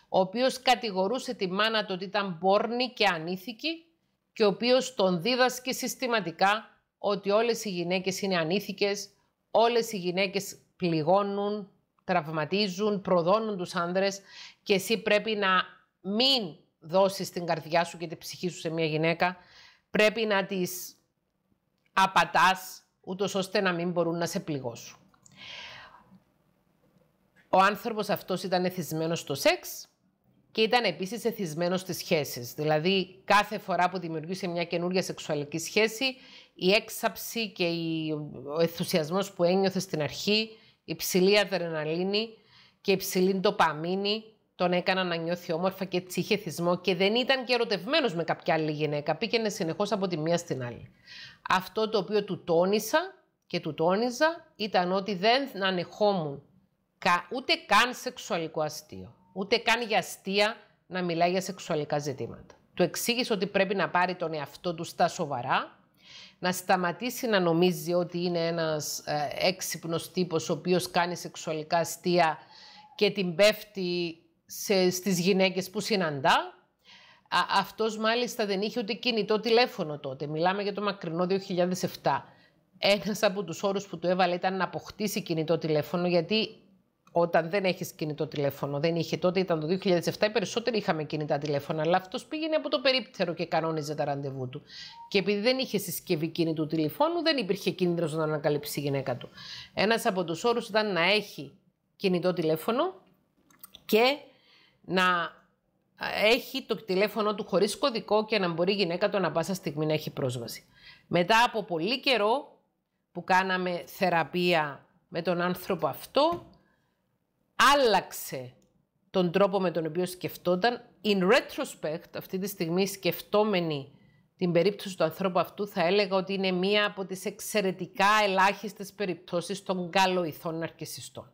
ο οποίος κατηγορούσε τη μάνα του ότι ήταν πόρνη και ανήθικη και ο οποίος τον δίδασκε συστηματικά ότι όλες οι γυναίκες είναι ανήθικες, όλες οι γυναίκες πληγώνουν, τραυματίζουν, προδώνουν τους άνδρες και εσύ πρέπει να μην δώσεις την καρδιά σου και την ψυχή σου σε μια γυναίκα, πρέπει να τις απατάς ούτως ώστε να μην μπορούν να σε πληγώσουν. Ο άνθρωπος αυτός ήταν εθισμένος στο σεξ και ήταν επίσης εθισμένος στις σχέσεις. Δηλαδή κάθε φορά που δημιουργούσε μια καινούργια σεξουαλική σχέση η έξαψη και ο ενθουσιασμός που ένιωθε στην αρχή, η ψηλή αδρεναλίνη και η ψηλή ντοπαμίνη τον έκανα να νιώθει όμορφα και έτσι είχε θυσμό και δεν ήταν και ερωτευμένος με κάποια άλλη γυναίκα. Πήγαινε συνεχώς από τη μία στην άλλη. Αυτό το οποίο του τόνισα και του τόνιζα ήταν ότι δεν ανεχόμουν ούτε καν σεξουαλικό αστείο. Ούτε καν για αστεία να μιλάει για σεξουαλικά ζητήματα. Του εξήγησε ότι πρέπει να πάρει τον εαυτό του στα σοβαρά, να σταματήσει να νομίζει ότι είναι ένας έξυπνο ε, έξυπνος τύπος ο οποίος κάνει σεξουαλικά αστεία και την πέφτει σε, στις γυναίκες που συναντά. Α, αυτός μάλιστα δεν είχε ούτε κινητό τηλέφωνο τότε. Μιλάμε για το μακρινό 2007. Ένας από τους όρους που του έβαλε ήταν να αποκτήσει κινητό τηλέφωνο, γιατί όταν δεν έχεις κινητό τηλέφωνο, δεν είχε τότε, ήταν το 2007, οι περισσότεροι είχαμε κινητά τηλέφωνα, αλλά αυτός πήγαινε από το περίπτερο και κανόνιζε τα ραντεβού του. Και επειδή δεν είχε συσκευή κινητού τηλεφώνου, δεν υπήρχε κίνδυνος να ανακαλύψει η γυναίκα του. Ένας από τους όρους ήταν να έχει κινητό τηλέφωνο και να έχει το τηλέφωνο του χωρίς κωδικό και να μπορεί η γυναίκα του να πάσα στιγμή να έχει πρόσβαση. Μετά από πολύ καιρό που κάναμε θεραπεία με τον άνθρωπο αυτό, άλλαξε τον τρόπο με τον οποίο σκεφτόταν. In retrospect, αυτή τη στιγμή σκεφτόμενη την περίπτωση του ανθρώπου αυτού, θα έλεγα ότι είναι μία από τις εξαιρετικά ελάχιστες περιπτώσεις των καλοϊθών αρκεσιστών.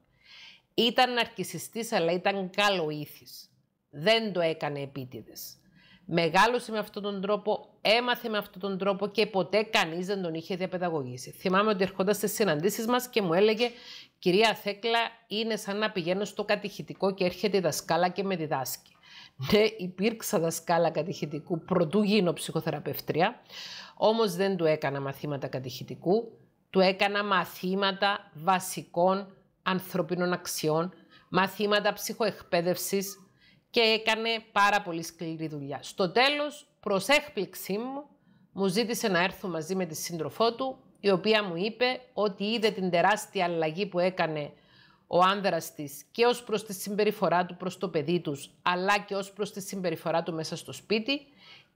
Ήταν ναρκισιστής αλλά ήταν καλοήθης. Δεν το έκανε επίτηδες. Μεγάλωσε με αυτόν τον τρόπο, έμαθε με αυτόν τον τρόπο και ποτέ κανείς δεν τον είχε διαπαιδαγωγήσει. Θυμάμαι ότι ερχόταν στις συναντήσεις μας και μου έλεγε: Κυρία Θέκλα, είναι σαν να πηγαίνω στο κατηχητικό και έρχεται η δασκάλα και με διδάσκει. Ναι, υπήρξα δασκάλα κατηχητικού πρωτού γίνω ψυχοθεραπευτρία, Όμως, δεν του έκανα μαθήματα κατηχητικού, του έκανα μαθήματα βασικών ανθρωπίνων αξιών, μαθήματα ψυχοεκπαίδευσης και έκανε πάρα πολύ σκληρή δουλειά. Στο τέλος, προς έκπληξή μου, μου ζήτησε να έρθω μαζί με τη σύντροφό του, η οποία μου είπε ότι είδε την τεράστια αλλαγή που έκανε ο άνδρας της και ως προς τη συμπεριφορά του προς το παιδί τους, αλλά και ως προς τη συμπεριφορά του μέσα στο σπίτι,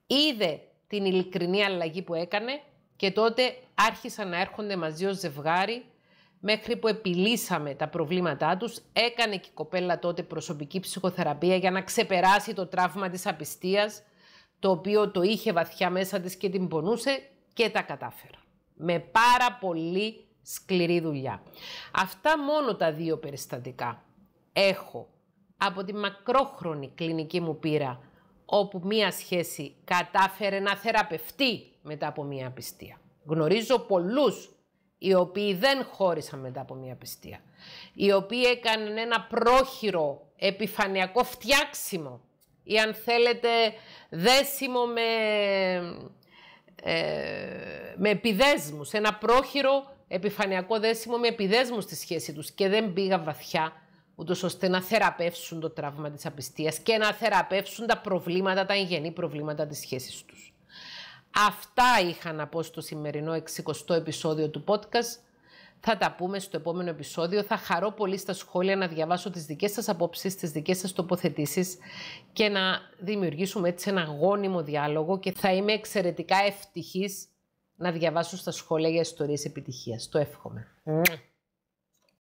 είδε την ειλικρινή αλλαγή που έκανε και τότε άρχισαν να έρχονται μαζί ως ζευγάρι μέχρι που επιλύσαμε τα προβλήματά τους, έκανε και η κοπέλα τότε προσωπική ψυχοθεραπεία για να ξεπεράσει το τραύμα της απιστίας, το οποίο το είχε βαθιά μέσα της και την πονούσε και τα κατάφερα. Με πάρα πολύ σκληρή δουλειά. Αυτά μόνο τα δύο περιστατικά έχω από τη μακρόχρονη κλινική μου πείρα, όπου μία σχέση κατάφερε να θεραπευτεί μετά από μία απιστία. Γνωρίζω πολλούς οι οποίοι δεν χώρισαν μετά από μια πιστία, οι οποίοι έκαναν ένα πρόχειρο επιφανειακό φτιάξιμο ή αν θέλετε δέσιμο με, ε, με επιδέσμους, ένα πρόχειρο επιφανειακό δέσιμο με επιδέσμους στη σχέση τους και δεν πήγαν βαθιά ούτως ώστε να θεραπεύσουν το τραύμα της απιστίας και να θεραπεύσουν τα προβλήματα, τα εγγενή προβλήματα της σχέσης τους. Αυτά είχα να πω στο σημερινό 60ο επεισόδιο του podcast. Θα τα πούμε στο επόμενο επεισόδιο. Θα χαρώ πολύ στα σχόλια να διαβάσω τις δικές σας απόψεις, τις δικές σας τοποθετήσεις και να δημιουργήσουμε έτσι ένα γόνιμο διάλογο και θα είμαι εξαιρετικά ευτυχής να διαβάσω στα σχόλια για ιστορίες επιτυχίας. Το εύχομαι.